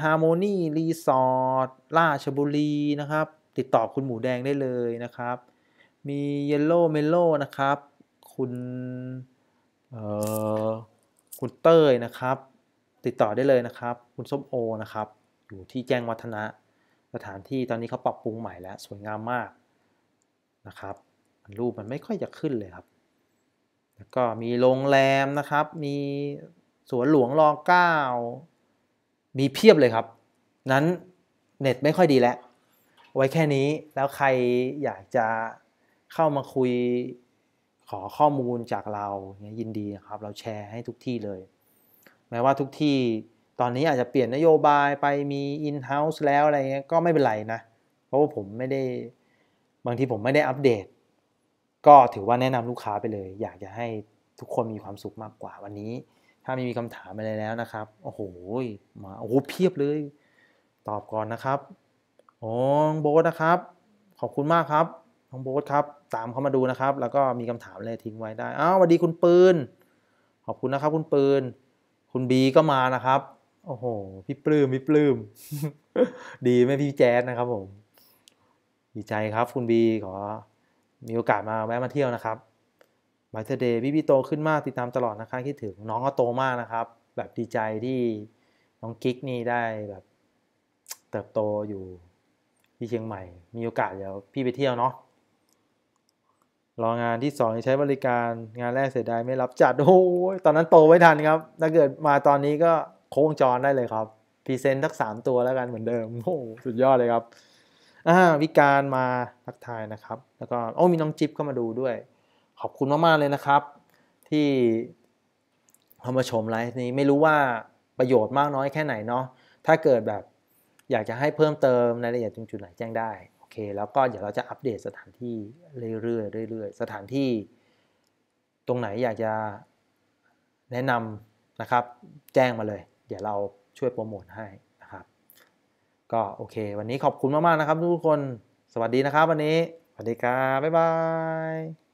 ฮาร์โมนีรีสอร์ทราชบุรีนะครับ ติดต่อคุณหมูแดงได้เลยนะครับ มีเยลโล่เมลโล่นะครับคุณคุณเต้ยนะครับ ติดต่อได้เลยนะครับ คุณส้มโอนะครับ อยู่ที่แจ้งวัฒนะสถานที่ตอนนี้เขาปรับปรุงใหม่แล้ว สวยงามมากนะครับรูปมันไม่ค่อยจะขึ้นเลยครับ แล้วก็มีโรงแรมนะครับ มีสวนหลวงรอเก้ามีเพียบเลยครับ นั้นเน็ตไม่ค่อยดีแล้ว ไว้แค่นี้แล้วใครอยากจะเข้ามาคุยขอข้อมูลจากเราเนี่ยยินดีนะครับ เราแชร์ให้ทุกที่เลย แม้ว่าทุกที่ตอนนี้อาจจะเปลี่ยนนโยบายไปมี in-house แล้วอะไรเงี้ยก็ไม่เป็นไรนะ เพราะว่าผมไม่ได้ บางทีผมไม่ได้อัปเดต ก็ถือว่าแนะนำลูกค้าไปเลย อยากจะให้ทุกคนมีความสุขมากกว่าวันนี้ ถ้ามีคำถามอะไรแล้วนะครับ โอ้โหมาโอ้โหเพียบเลย ตอบก่อนนะครับโอ้โบสนะครับ ขอบคุณมากครับน้องโบสครับ ตามเข้ามาดูนะครับ แล้วก็มีคำถามอะไรทิ้งไว้ได้อ้าวสวัสดีคุณปืนขอบคุณนะครับ คุณปืน คุณบีก็มานะครับโอ้โหพี่ปลื้มพี่ปลื้ม ดีไหมพี่แจ๊สนะครับผม ดีใจครับคุณบีขอมีโอกาสมาแวะมาเที่ยวนะครับ มายธอเดย์พี่พี่โตขึ้นมากติดตามตลอดนะคะคิดถึงน้องก็โตมากนะครับ แบบดีใจที่น้องกิ๊กนี่ได้แบบ เติบโตอยู่ที่เชียงใหม่ มีโอกาสเดี๋ยวพี่ไปเที่ยวเนาะรองานที่สองใช้บริการงานแรกเสียดายไม่รับจัดโอ้ยตอนนั้นโตไว่ทันครับถ้าเกิดมาตอนนี้ก็โค้งจรได้เลยครับ พรีเซนต์ทักสามตัวแล้วกันเหมือนเดิมโอ้สุดยอดเลยครับอ่าวิการมาทักทายนะครับ แล้วก็โอ้มีน้องจิ๊บเข้ามาดูด้วย ขอบคุณมากๆเลยนะครับ ที่เข้ามาชมไลฟ์นี้ไม่รู้ว่าประโยชน์มากน้อยแค่ไหนเนาะถ้าเกิดแบบอยากจะให้เพิ่มเติม ในรายละเอียดตรงจุดไหนแจ้งได้ โอเค แล้วก็เดี๋ยวเราจะอัปเดตสถานที่เรื่อยๆเรื่อยๆสถานที่ ตรงไหนอยากจะแนะนำนะครับ แจ้งมาเลยเดี๋ยวเราช่วยโปรโมทให้นะครับก็โอเควันนี้ขอบคุณมากๆนะครับทุกคนสวัสดีนะครับวันนี้ สวัสดีครับ บ๊ายบาย